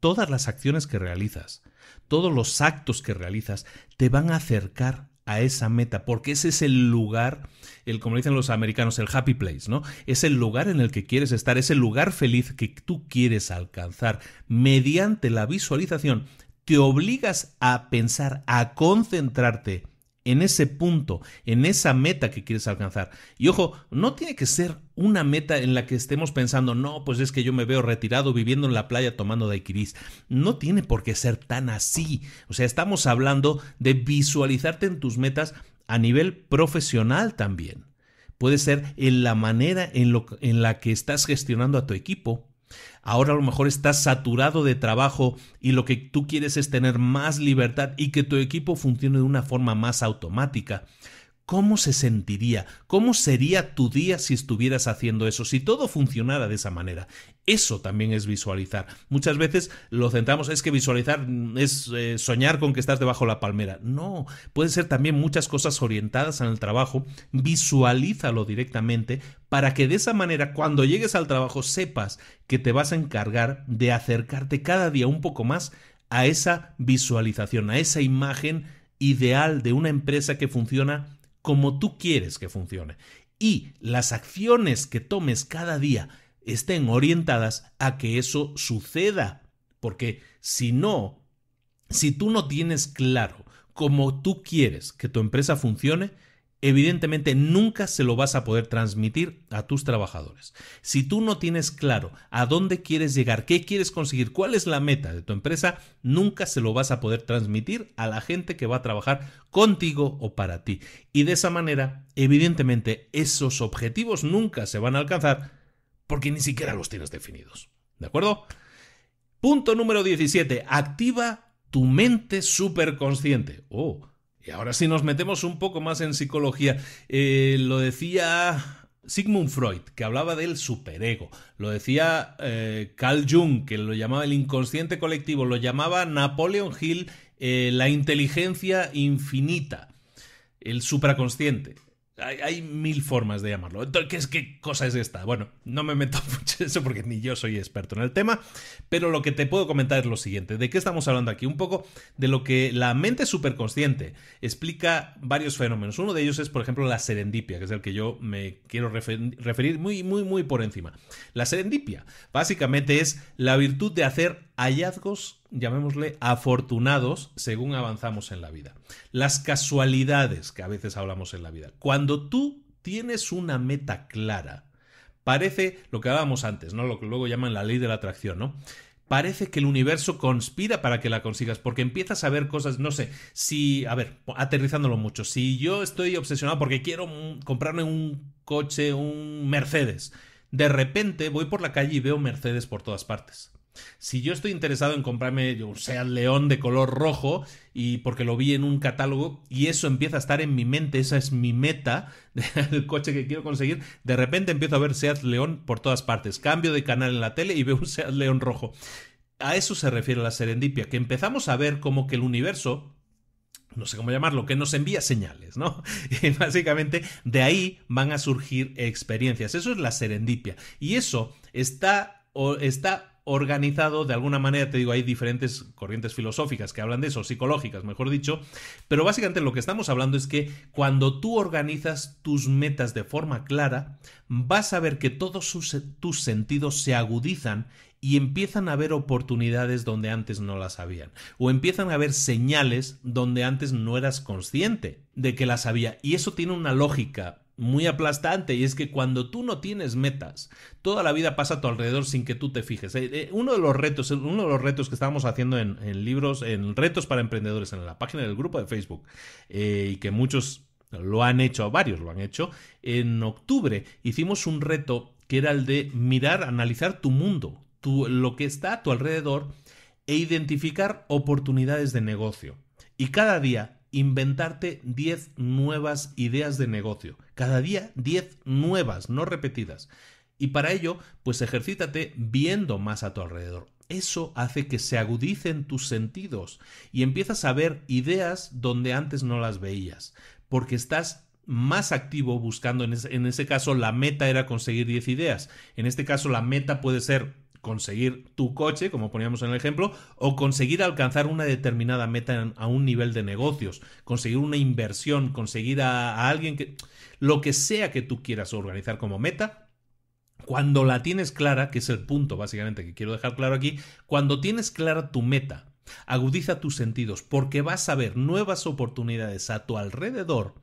todas las acciones que realizas, todos los actos que realizas, te van a acercar a esa meta, porque ese es el lugar, el como dicen los americanos, el happy place, ¿no? Es el lugar en el que quieres estar, es el lugar feliz que tú quieres alcanzar. Mediante la visualización te obligas a pensar, a concentrarte en ese punto, en esa meta que quieres alcanzar. Y ojo, no tiene que ser una meta en la que estemos pensando, no, pues es que yo me veo retirado viviendo en la playa tomando daiquiris. No tiene por qué ser tan así. O sea, estamos hablando de visualizarte en tus metas a nivel profesional también. Puede ser en la manera en, lo, en la que estás gestionando a tu equipo, Ahora a lo mejor estás saturado de trabajo y lo que tú quieres es tener más libertad y que tu equipo funcione de una forma más automática. ¿Cómo se sentiría? ¿Cómo sería tu día si estuvieras haciendo eso? Si todo funcionara de esa manera. Eso también es visualizar. Muchas veces lo centramos, es que visualizar es eh, soñar con que estás debajo de la palmera. No, pueden ser también muchas cosas orientadas al trabajo. Visualízalo directamente para que de esa manera cuando llegues al trabajo sepas que te vas a encargar de acercarte cada día un poco más a esa visualización, a esa imagen ideal de una empresa que funciona como tú quieres que funcione y las acciones que tomes cada día estén orientadas a que eso suceda. Porque si no, si tú no tienes claro cómo tú quieres que tu empresa funcione, evidentemente nunca se lo vas a poder transmitir a tus trabajadores. Si tú no tienes claro a dónde quieres llegar, qué quieres conseguir, cuál es la meta de tu empresa, nunca se lo vas a poder transmitir a la gente que va a trabajar contigo o para ti. Y de esa manera, evidentemente, esos objetivos nunca se van a alcanzar porque ni siquiera los tienes definidos. ¿De acuerdo? Punto número 17. Activa tu mente superconsciente. Oh, y ahora si nos metemos un poco más en psicología. Eh, lo decía Sigmund Freud, que hablaba del superego, lo decía eh, Carl Jung, que lo llamaba el inconsciente colectivo, lo llamaba Napoleon Hill eh, la inteligencia infinita, el supraconsciente. Hay, mil formas de llamarlo. Entonces, ¿qué, ¿qué, cosa es esta? Bueno, no me meto mucho en eso porque ni yo soy experto en el tema, pero lo que te puedo comentar es lo siguiente. ¿De qué estamos hablando aquí? Un poco de lo que la mente superconsciente explica varios fenómenos. Uno de ellos es, por ejemplo, la serendipia, que es el que yo me quiero referir muy, muy, muy por encima. La serendipia básicamente es la virtud de hacer hallazgos, llamémosle, afortunados según avanzamos en la vida. Las casualidades que a veces hablamos en la vida. Cuando tú tienes una meta clara, parece lo que hablábamos antes, ¿no? Lo que luego llaman la ley de la atracción, ¿no? Parece que el universo conspira para que la consigas, porque empiezas a ver cosas, no sé, si, a ver, aterrizándolo mucho, si yo estoy obsesionado porque quiero comprarme un coche, un Mercedes, de repente voy por la calle y veo Mercedes por todas partes si yo estoy interesado en comprarme, un Seat león de color rojo, y porque lo vi en un catálogo, y eso empieza a estar en mi mente, esa es mi meta del coche que quiero conseguir, de repente empiezo a ver Seat León por todas partes. Cambio de canal en la tele y veo un Seat León rojo. A eso se refiere la serendipia, que empezamos a ver como que el universo no sé cómo llamarlo, que nos envía señales, ¿no? Y básicamente de ahí van a surgir experiencias. Eso es la serendipia. Y eso está, o está organizado, de alguna manera, te digo, hay diferentes corrientes filosóficas que hablan de eso, psicológicas, mejor dicho, pero básicamente lo que estamos hablando es que cuando tú organizas tus metas de forma clara, vas a ver que todos tus sentidos se agudizan y empiezan a ver oportunidades donde antes no las habían, o empiezan a ver señales donde antes no eras consciente de que las había, y eso tiene una lógica muy aplastante y es que cuando tú no tienes metas, toda la vida pasa a tu alrededor sin que tú te fijes. Eh, eh, uno de los retos, uno de los retos que estábamos haciendo en, libros, en retos para emprendedores, en la página del grupo de Facebook, eh, y que muchos lo han hecho, varios lo han hecho, en octubre hicimos un reto que era el de mirar, analizar tu mundo, lo que está a tu alrededor e identificar oportunidades de negocio. Y cada día inventarte 10 nuevas ideas de negocio. Cada día 10 nuevas, no repetidas. Y para ello, pues ejercítate viendo más a tu alrededor. Eso hace que se agudicen tus sentidos y empiezas a ver ideas donde antes no las veías, porque estás más activo buscando, en ese, caso la meta era conseguir 10 ideas, en este caso la meta puede ser conseguir tu coche, como poníamos en el ejemplo, o conseguir alcanzar una determinada meta a un nivel de negocios, conseguir una inversión, conseguir a alguien que... Lo que sea que tú quieras organizar como meta, cuando la tienes clara, que es el punto básicamente que quiero dejar claro aquí, cuando tienes clara tu meta, agudiza tus sentidos porque vas a ver nuevas oportunidades a tu alrededor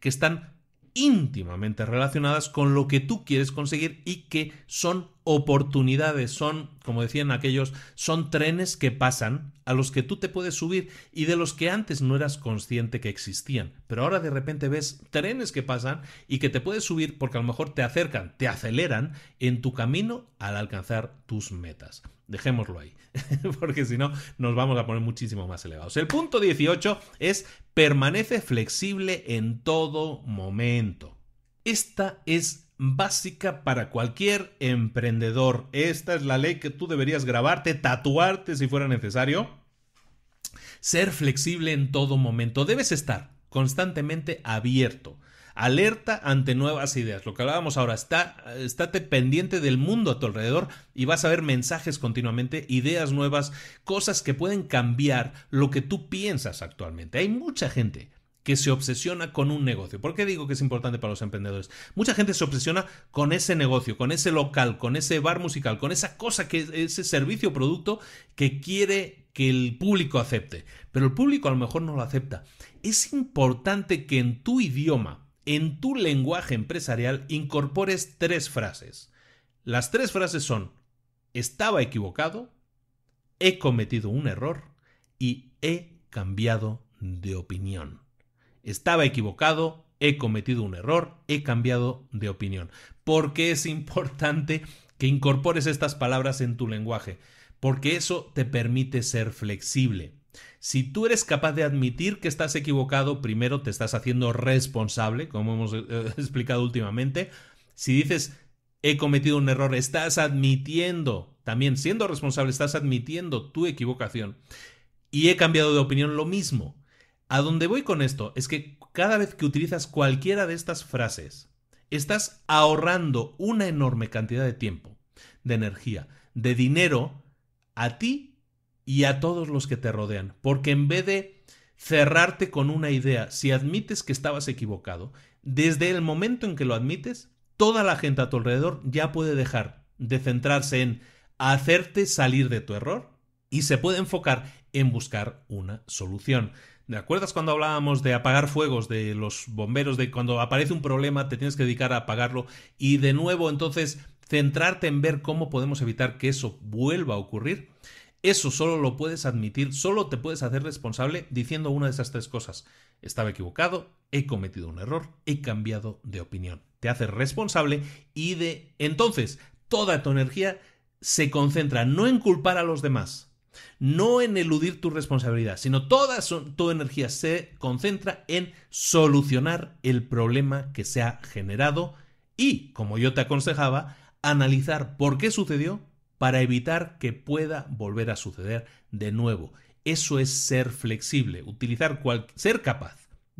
que están íntimamente relacionadas con lo que tú quieres conseguir y que son oportunidades, son, como decían aquellos, son trenes que pasan a los que tú te puedes subir y de los que antes no eras consciente que existían. Pero ahora de repente ves trenes que pasan y que te puedes subir porque a lo mejor te acercan, te aceleran en tu camino al alcanzar tus metas. Dejémoslo ahí, porque si no nos vamos a poner muchísimo más elevados. El punto 18 es permanece flexible en todo momento. Esta es básica para cualquier emprendedor. Esta es la ley que tú deberías grabarte, tatuarte si fuera necesario. Ser flexible en todo momento. Debes estar constantemente abierto, alerta ante nuevas ideas. Lo que hablábamos ahora, está, estate pendiente del mundo a tu alrededor y vas a ver mensajes continuamente, ideas nuevas, cosas que pueden cambiar lo que tú piensas actualmente. Hay mucha gente que se obsesiona con un negocio. ¿Por qué digo que es importante para los emprendedores? Mucha gente se obsesiona con ese negocio, con ese local, con ese bar musical, con esa cosa que ese servicio o producto que quiere que el público acepte, pero el público a lo mejor no lo acepta. Es importante que en tu idioma, en tu lenguaje empresarial incorpores tres frases. Las tres frases son estaba equivocado, he cometido un error y he cambiado de opinión estaba equivocado, he cometido un error, he cambiado de opinión. Porque es importante que incorpores estas palabras en tu lenguaje? Porque eso te permite ser flexible. Si tú eres capaz de admitir que estás equivocado, primero te estás haciendo responsable, como hemos eh, explicado últimamente. Si dices he cometido un error, estás admitiendo, también siendo responsable, estás admitiendo tu equivocación. Y he cambiado de opinión lo mismo. A donde voy con esto es que cada vez que utilizas cualquiera de estas frases, estás ahorrando una enorme cantidad de tiempo, de energía, de dinero a ti y a todos los que te rodean. Porque en vez de cerrarte con una idea, si admites que estabas equivocado, desde el momento en que lo admites, toda la gente a tu alrededor ya puede dejar de centrarse en hacerte salir de tu error y se puede enfocar en buscar una solución. ¿Te acuerdas cuando hablábamos de apagar fuegos de los bomberos, de cuando aparece un problema te tienes que dedicar a apagarlo y de nuevo entonces centrarte en ver cómo podemos evitar que eso vuelva a ocurrir? Eso solo lo puedes admitir, solo te puedes hacer responsable diciendo una de esas tres cosas. Estaba equivocado, he cometido un error, he cambiado de opinión. Te haces responsable y de entonces toda tu energía se concentra no en culpar a los demás, no en eludir tu responsabilidad, sino toda tu energía se concentra en solucionar el problema que se ha generado y, como yo te aconsejaba, analizar por qué sucedió para evitar que pueda volver a suceder de nuevo. Eso es ser flexible, utilizar ser capaz,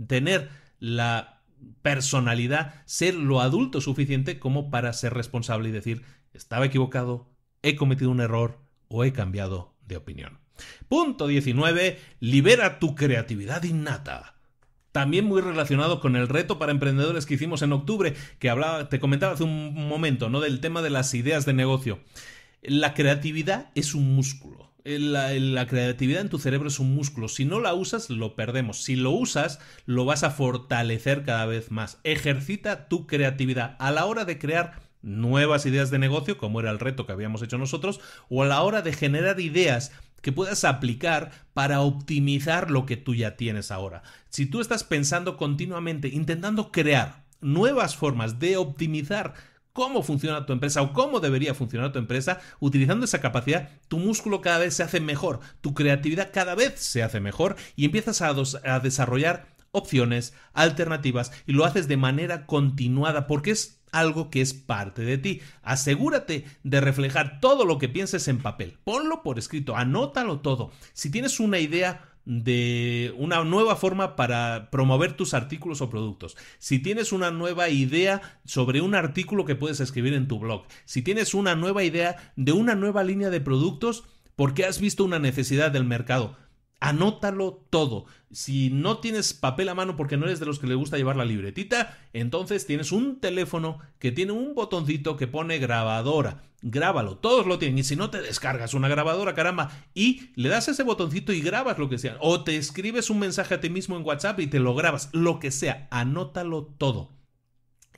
tener la personalidad, ser lo adulto suficiente como para ser responsable y decir, estaba equivocado, he cometido un error o he cambiado de opinión. Punto 19. Libera tu creatividad innata. También muy relacionado con el reto para emprendedores que hicimos en octubre, que hablaba, te comentaba hace un momento, ¿no? Del tema de las ideas de negocio. La creatividad es un músculo. La, la, creatividad en tu cerebro es un músculo. Si no la usas, lo perdemos. Si lo usas, lo vas a fortalecer cada vez más. Ejercita tu creatividad a la hora de crear nuevas ideas de negocio, como era el reto que habíamos hecho nosotros, o a la hora de generar ideas que puedas aplicar para optimizar lo que tú ya tienes ahora. Si tú estás pensando continuamente, intentando crear nuevas formas de optimizar cómo funciona tu empresa o cómo debería funcionar tu empresa, utilizando esa capacidad, tu músculo cada vez se hace mejor, tu creatividad cada vez se hace mejor y empiezas a, desarrollar opciones, alternativas y lo haces de manera continuada porque es algo que es parte de ti. Asegúrate de reflejar todo lo que pienses en papel. Ponlo por escrito, anótalo todo. Si tienes una idea de una nueva forma para promover tus artículos o productos. Si tienes una nueva idea sobre un artículo que puedes escribir en tu blog. Si tienes una nueva idea de una nueva línea de productos porque has visto una necesidad del mercado Anótalo todo. Si no tienes papel a mano porque no eres de los que le gusta llevar la libretita, entonces tienes un teléfono que tiene un botoncito que pone grabadora. Grábalo, todos lo tienen. Y si no, te descargas una grabadora, caramba, y le das ese botoncito y grabas lo que sea. O te escribes un mensaje a ti mismo en WhatsApp y te lo grabas. Lo que sea, anótalo todo.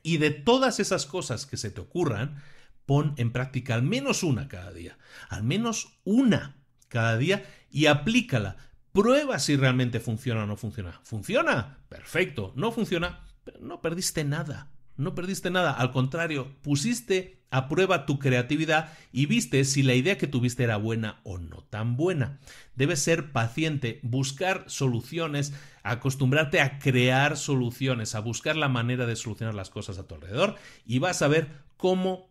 Y de todas esas cosas que se te ocurran, pon en práctica al menos una cada día. Al menos una cada día y aplícala. Prueba si realmente funciona o no funciona. ¿Funciona? Perfecto. ¿No funciona? No perdiste nada. No perdiste nada. Al contrario, pusiste a prueba tu creatividad y viste si la idea que tuviste era buena o no tan buena. Debes ser paciente, buscar soluciones, acostumbrarte a crear soluciones, a buscar la manera de solucionar las cosas a tu alrededor y vas a ver cómo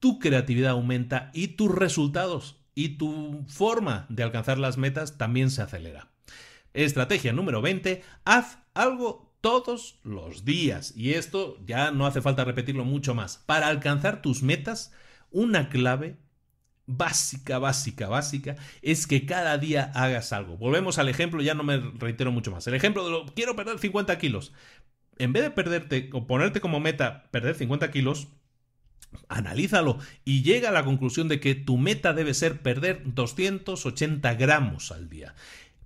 tu creatividad aumenta y tus resultados y tu forma de alcanzar las metas también se acelera. Estrategia número 20, haz algo todos los días. Y esto ya no hace falta repetirlo mucho más. Para alcanzar tus metas, una clave básica, básica, básica, es que cada día hagas algo. Volvemos al ejemplo, ya no me reitero mucho más. El ejemplo de lo, quiero perder 50 kilos. En vez de perderte o ponerte como meta perder 50 kilos, analízalo y llega a la conclusión de que tu meta debe ser perder 280 gramos al día.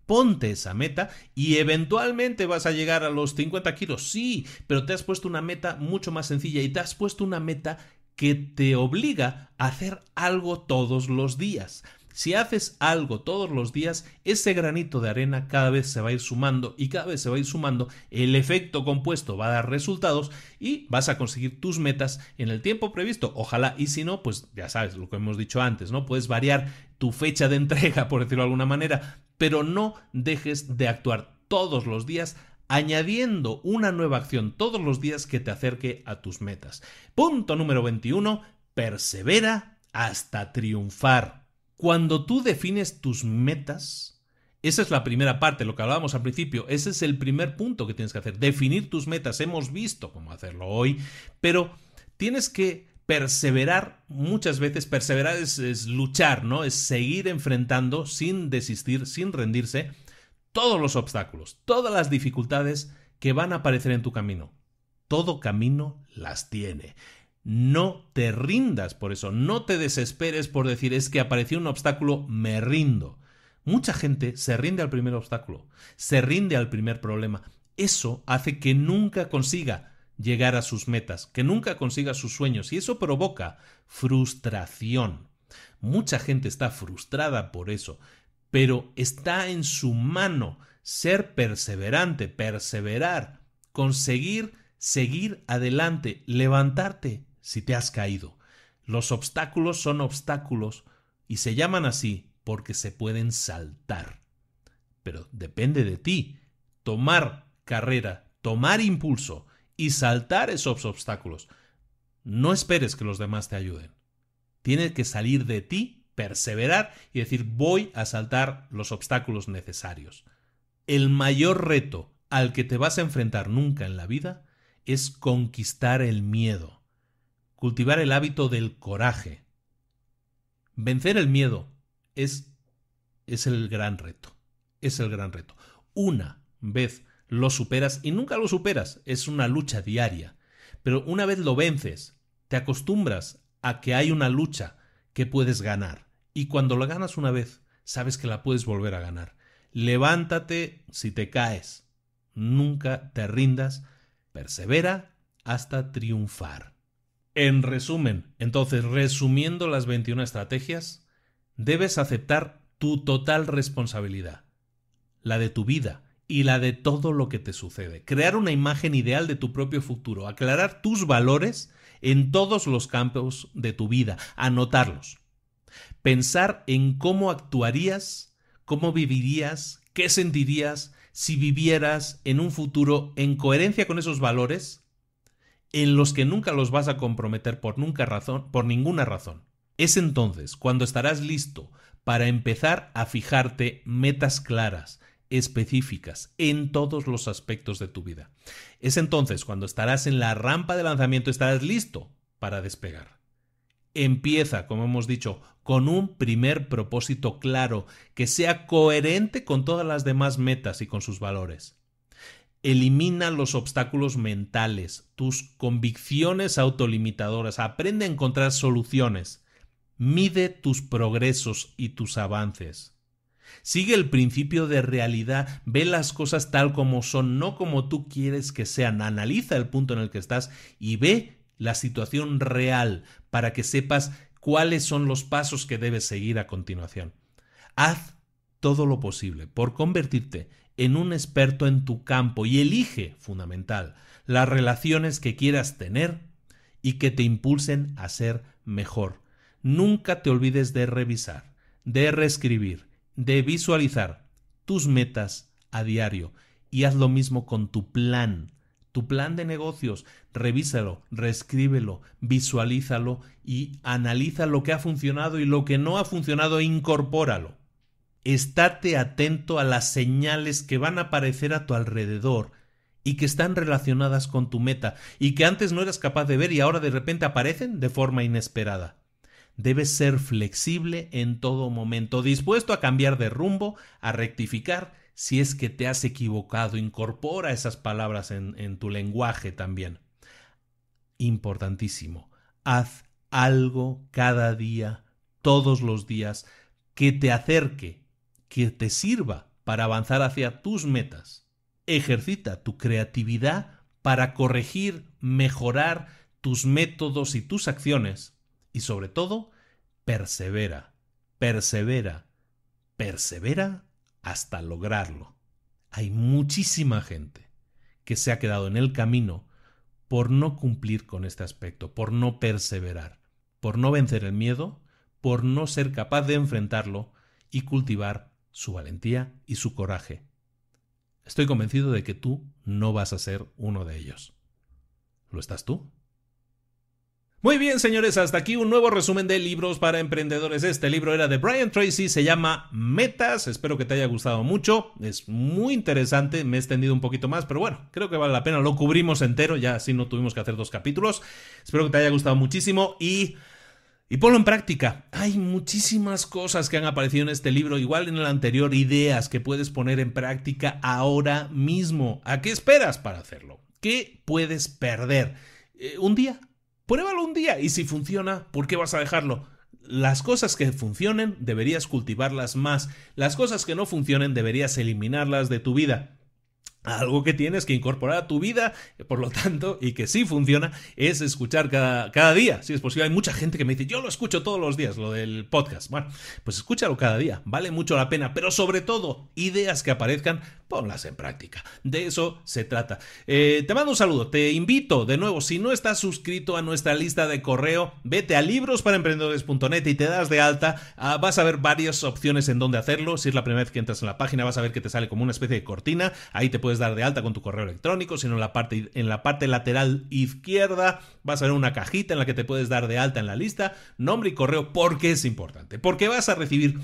Ponte esa meta y eventualmente vas a llegar a los 50 kilos, sí, pero te has puesto una meta mucho más sencilla y te has puesto una meta que te obliga a hacer algo todos los días. Si haces algo todos los días, ese granito de arena cada vez se va a ir sumando y cada vez se va a ir sumando, el efecto compuesto va a dar resultados y vas a conseguir tus metas en el tiempo previsto. Ojalá, y si no, pues ya sabes lo que hemos dicho antes, ¿no? Puedes variar tu fecha de entrega, por decirlo de alguna manera, pero no dejes de actuar todos los días añadiendo una nueva acción todos los días que te acerque a tus metas. Punto número 21. Persevera hasta triunfar. Cuando tú defines tus metas, esa es la primera parte, lo que hablábamos al principio, ese es el primer punto que tienes que hacer, definir tus metas. Hemos visto cómo hacerlo hoy, pero tienes que perseverar muchas veces, perseverar es, es luchar, ¿no? Es seguir enfrentando sin desistir, sin rendirse, todos los obstáculos, todas las dificultades que van a aparecer en tu camino. Todo camino las tiene no te rindas por eso, no te desesperes por decir es que apareció un obstáculo, me rindo. Mucha gente se rinde al primer obstáculo, se rinde al primer problema. Eso hace que nunca consiga llegar a sus metas, que nunca consiga sus sueños y eso provoca frustración. Mucha gente está frustrada por eso, pero está en su mano ser perseverante, perseverar, conseguir seguir adelante, levantarte, si te has caído. Los obstáculos son obstáculos y se llaman así porque se pueden saltar. Pero depende de ti tomar carrera, tomar impulso y saltar esos obstáculos. No esperes que los demás te ayuden. Tienes que salir de ti, perseverar y decir voy a saltar los obstáculos necesarios. El mayor reto al que te vas a enfrentar nunca en la vida es conquistar el miedo cultivar el hábito del coraje. Vencer el miedo es, es el gran reto. Es el gran reto. Una vez lo superas, y nunca lo superas, es una lucha diaria, pero una vez lo vences, te acostumbras a que hay una lucha que puedes ganar. Y cuando la ganas una vez, sabes que la puedes volver a ganar. Levántate si te caes. Nunca te rindas. Persevera hasta triunfar. En resumen, entonces, resumiendo las 21 estrategias, debes aceptar tu total responsabilidad, la de tu vida y la de todo lo que te sucede. Crear una imagen ideal de tu propio futuro, aclarar tus valores en todos los campos de tu vida, anotarlos. Pensar en cómo actuarías, cómo vivirías, qué sentirías si vivieras en un futuro en coherencia con esos valores en los que nunca los vas a comprometer por, nunca razón, por ninguna razón. Es entonces cuando estarás listo para empezar a fijarte metas claras, específicas, en todos los aspectos de tu vida. Es entonces cuando estarás en la rampa de lanzamiento, estarás listo para despegar. Empieza, como hemos dicho, con un primer propósito claro que sea coherente con todas las demás metas y con sus valores. Elimina los obstáculos mentales, tus convicciones autolimitadoras, aprende a encontrar soluciones, mide tus progresos y tus avances. Sigue el principio de realidad, ve las cosas tal como son, no como tú quieres que sean, analiza el punto en el que estás y ve la situación real para que sepas cuáles son los pasos que debes seguir a continuación. Haz todo lo posible por convertirte en un experto en tu campo y elige, fundamental, las relaciones que quieras tener y que te impulsen a ser mejor. Nunca te olvides de revisar, de reescribir, de visualizar tus metas a diario y haz lo mismo con tu plan, tu plan de negocios, revísalo, reescríbelo, visualízalo y analiza lo que ha funcionado y lo que no ha funcionado e incorpóralo estate atento a las señales que van a aparecer a tu alrededor y que están relacionadas con tu meta y que antes no eras capaz de ver y ahora de repente aparecen de forma inesperada. Debes ser flexible en todo momento, dispuesto a cambiar de rumbo, a rectificar si es que te has equivocado. Incorpora esas palabras en, en tu lenguaje también. Importantísimo, haz algo cada día, todos los días, que te acerque que te sirva para avanzar hacia tus metas. Ejercita tu creatividad para corregir, mejorar tus métodos y tus acciones. Y sobre todo, persevera, persevera, persevera hasta lograrlo. Hay muchísima gente que se ha quedado en el camino por no cumplir con este aspecto, por no perseverar, por no vencer el miedo, por no ser capaz de enfrentarlo y cultivar su valentía y su coraje. Estoy convencido de que tú no vas a ser uno de ellos. ¿Lo estás tú? Muy bien, señores, hasta aquí un nuevo resumen de libros para emprendedores. Este libro era de Brian Tracy, se llama Metas. Espero que te haya gustado mucho. Es muy interesante, me he extendido un poquito más, pero bueno, creo que vale la pena. Lo cubrimos entero, ya así no tuvimos que hacer dos capítulos. Espero que te haya gustado muchísimo y y ponlo en práctica. Hay muchísimas cosas que han aparecido en este libro, igual en el anterior, ideas que puedes poner en práctica ahora mismo. ¿A qué esperas para hacerlo? ¿Qué puedes perder? Eh, un día. Pruébalo un día y si funciona, ¿por qué vas a dejarlo? Las cosas que funcionen deberías cultivarlas más. Las cosas que no funcionen deberías eliminarlas de tu vida. Algo que tienes que incorporar a tu vida, por lo tanto, y que sí funciona, es escuchar cada, cada día. Si es posible, hay mucha gente que me dice, yo lo escucho todos los días, lo del podcast. Bueno, pues escúchalo cada día, vale mucho la pena, pero sobre todo, ideas que aparezcan, ponlas en práctica. De eso se trata. Eh, te mando un saludo, te invito de nuevo, si no estás suscrito a nuestra lista de correo, vete a librosparaemprendedores.net y te das de alta. Ah, vas a ver varias opciones en dónde hacerlo. Si es la primera vez que entras en la página, vas a ver que te sale como una especie de cortina. Ahí te puedes dar de alta con tu correo electrónico, sino en la parte, en la parte lateral izquierda vas a ver una cajita en la que te puedes dar de alta en la lista, nombre y correo, porque es importante, porque vas a recibir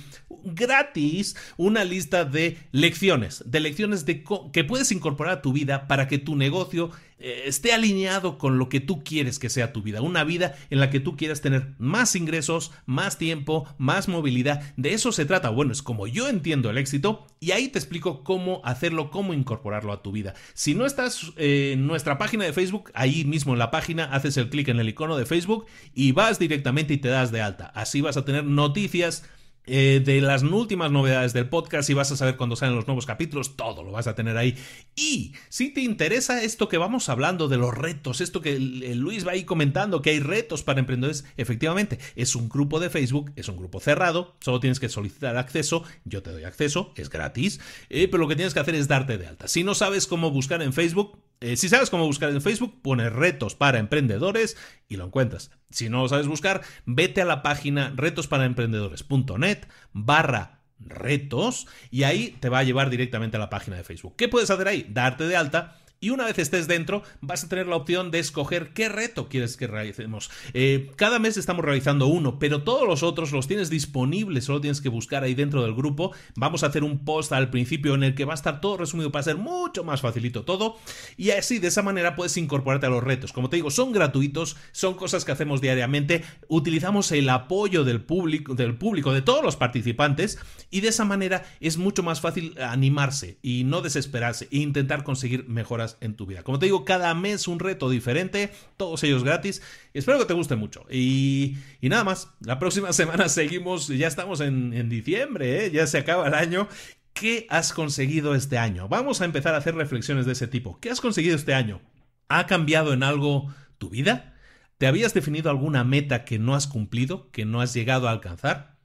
gratis una lista de lecciones, de lecciones de que puedes incorporar a tu vida para que tu negocio eh, esté alineado con lo que tú quieres que sea tu vida, una vida en la que tú quieras tener más ingresos, más tiempo, más movilidad. De eso se trata, bueno, es como yo entiendo el éxito y ahí te explico cómo hacerlo, cómo incorporarlo a tu vida. Si no estás eh, en nuestra página de Facebook, ahí mismo en la página haces el clic en el icono de Facebook y vas directamente y te das de alta. Así vas a tener noticias eh, de las últimas novedades del podcast y vas a saber cuando salen los nuevos capítulos, todo lo vas a tener ahí. Y si te interesa esto que vamos hablando de los retos, esto que Luis va ahí comentando, que hay retos para emprendedores, efectivamente, es un grupo de Facebook, es un grupo cerrado, solo tienes que solicitar acceso, yo te doy acceso, es gratis, eh, pero lo que tienes que hacer es darte de alta. Si no sabes cómo buscar en Facebook, eh, si sabes cómo buscar en Facebook, pone retos para emprendedores y lo encuentras. Si no lo sabes buscar, vete a la página retosparaemprendedores.net barra retos y ahí te va a llevar directamente a la página de Facebook. ¿Qué puedes hacer ahí? Darte de alta y una vez estés dentro, vas a tener la opción de escoger qué reto quieres que realicemos. Eh, cada mes estamos realizando uno, pero todos los otros los tienes disponibles, solo tienes que buscar ahí dentro del grupo. Vamos a hacer un post al principio en el que va a estar todo resumido para ser mucho más facilito todo. Y así, de esa manera puedes incorporarte a los retos. Como te digo, son gratuitos, son cosas que hacemos diariamente, utilizamos el apoyo del público, del público, de todos los participantes, y de esa manera es mucho más fácil animarse y no desesperarse e intentar conseguir mejoras en tu vida. Como te digo, cada mes un reto diferente, todos ellos gratis. Espero que te guste mucho. Y, nada más, la próxima semana seguimos, ya estamos en, diciembre, ¿eh? ya se acaba el año. ¿Qué has conseguido este año? Vamos a empezar a hacer reflexiones de ese tipo. ¿Qué has conseguido este año? ¿Ha cambiado en algo tu vida? ¿Te habías definido alguna meta que no has cumplido, que no has llegado a alcanzar?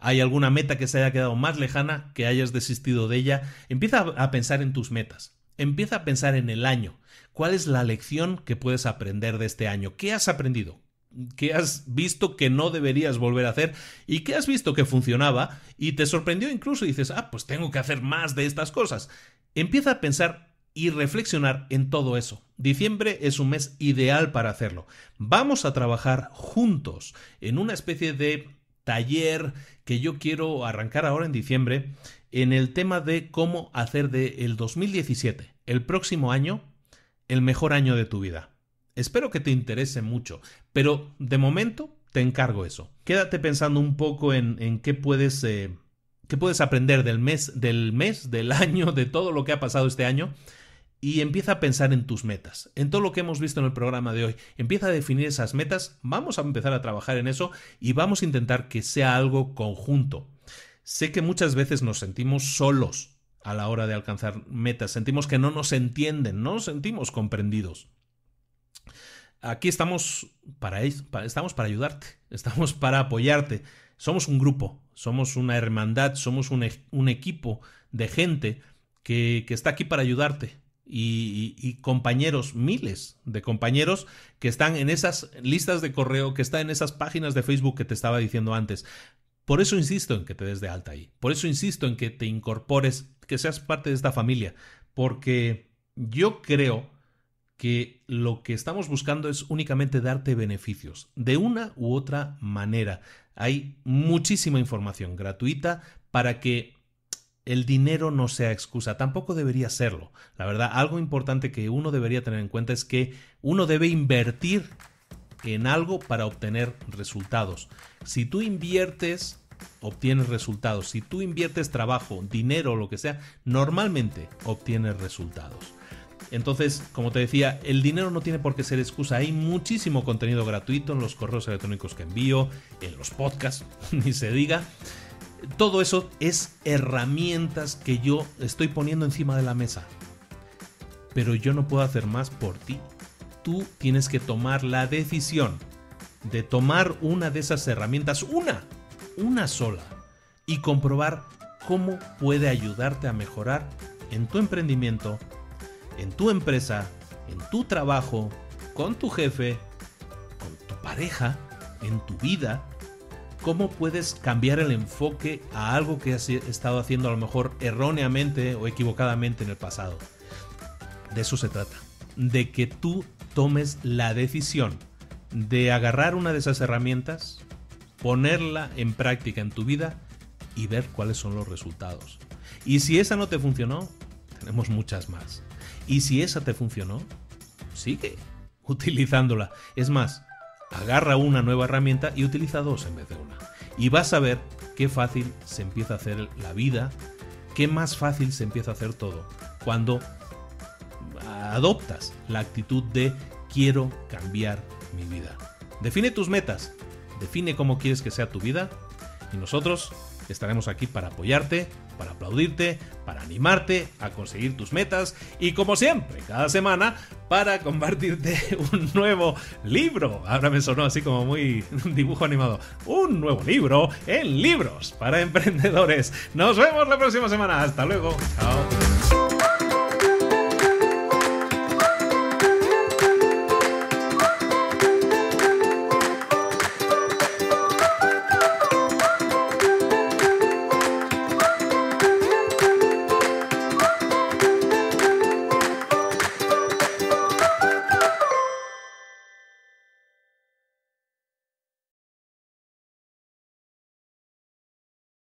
¿Hay alguna meta que se haya quedado más lejana, que hayas desistido de ella? Empieza a pensar en tus metas. Empieza a pensar en el año. ¿Cuál es la lección que puedes aprender de este año? ¿Qué has aprendido? ¿Qué has visto que no deberías volver a hacer? ¿Y qué has visto que funcionaba? Y te sorprendió incluso y dices, ah, pues tengo que hacer más de estas cosas. Empieza a pensar y reflexionar en todo eso. Diciembre es un mes ideal para hacerlo. Vamos a trabajar juntos en una especie de taller que yo quiero arrancar ahora en diciembre en el tema de cómo hacer del 2017, el próximo año, el mejor año de tu vida. Espero que te interese mucho, pero de momento te encargo eso. Quédate pensando un poco en, en qué puedes... Eh, qué puedes aprender del mes, del mes, del año, de todo lo que ha pasado este año y empieza a pensar en tus metas, en todo lo que hemos visto en el programa de hoy. Empieza a definir esas metas, vamos a empezar a trabajar en eso y vamos a intentar que sea algo conjunto. Sé que muchas veces nos sentimos solos a la hora de alcanzar metas, sentimos que no nos entienden, no nos sentimos comprendidos. Aquí estamos para, estamos para ayudarte, estamos para apoyarte. Somos un grupo, somos una hermandad, somos un, e, equipo de gente que, está aquí para ayudarte. Y, y, compañeros, miles de compañeros que están en esas listas de correo, que están en esas páginas de Facebook que te estaba diciendo antes, por eso insisto en que te des de alta ahí. Por eso insisto en que te incorpores, que seas parte de esta familia. Porque yo creo que lo que estamos buscando es únicamente darte beneficios, de una u otra manera. Hay muchísima información gratuita para que el dinero no sea excusa, tampoco debería serlo. La verdad, algo importante que uno debería tener en cuenta es que uno debe invertir en algo para obtener resultados. Si tú inviertes, obtienes resultados. Si tú inviertes trabajo, dinero, o lo que sea, normalmente obtienes resultados. Entonces, como te decía, el dinero no tiene por qué ser excusa. Hay muchísimo contenido gratuito en los correos electrónicos que envío, en los podcasts, ni se diga. Todo eso es herramientas que yo estoy poniendo encima de la mesa. Pero yo no puedo hacer más por ti tú tienes que tomar la decisión de tomar una de esas herramientas, una, una sola, y comprobar cómo puede ayudarte a mejorar en tu emprendimiento, en tu empresa, en tu trabajo, con tu jefe, con tu pareja, en tu vida, cómo puedes cambiar el enfoque a algo que has estado haciendo a lo mejor erróneamente o equivocadamente en el pasado. De eso se trata, de que tú tomes la decisión de agarrar una de esas herramientas, ponerla en práctica en tu vida y ver cuáles son los resultados. Y si esa no te funcionó, tenemos muchas más. Y si esa te funcionó, sigue utilizándola. Es más, agarra una nueva herramienta y utiliza dos en vez de una. Y vas a ver qué fácil se empieza a hacer la vida, qué más fácil se empieza a hacer todo, cuando adoptas la actitud de quiero cambiar mi vida. Define tus metas, define cómo quieres que sea tu vida y nosotros estaremos aquí para apoyarte, para aplaudirte, para animarte a conseguir tus metas y como siempre, cada semana, para compartirte un nuevo libro. Ahora me sonó así como muy dibujo animado. Un nuevo libro en libros para emprendedores. Nos vemos la próxima semana. Hasta luego. Chao.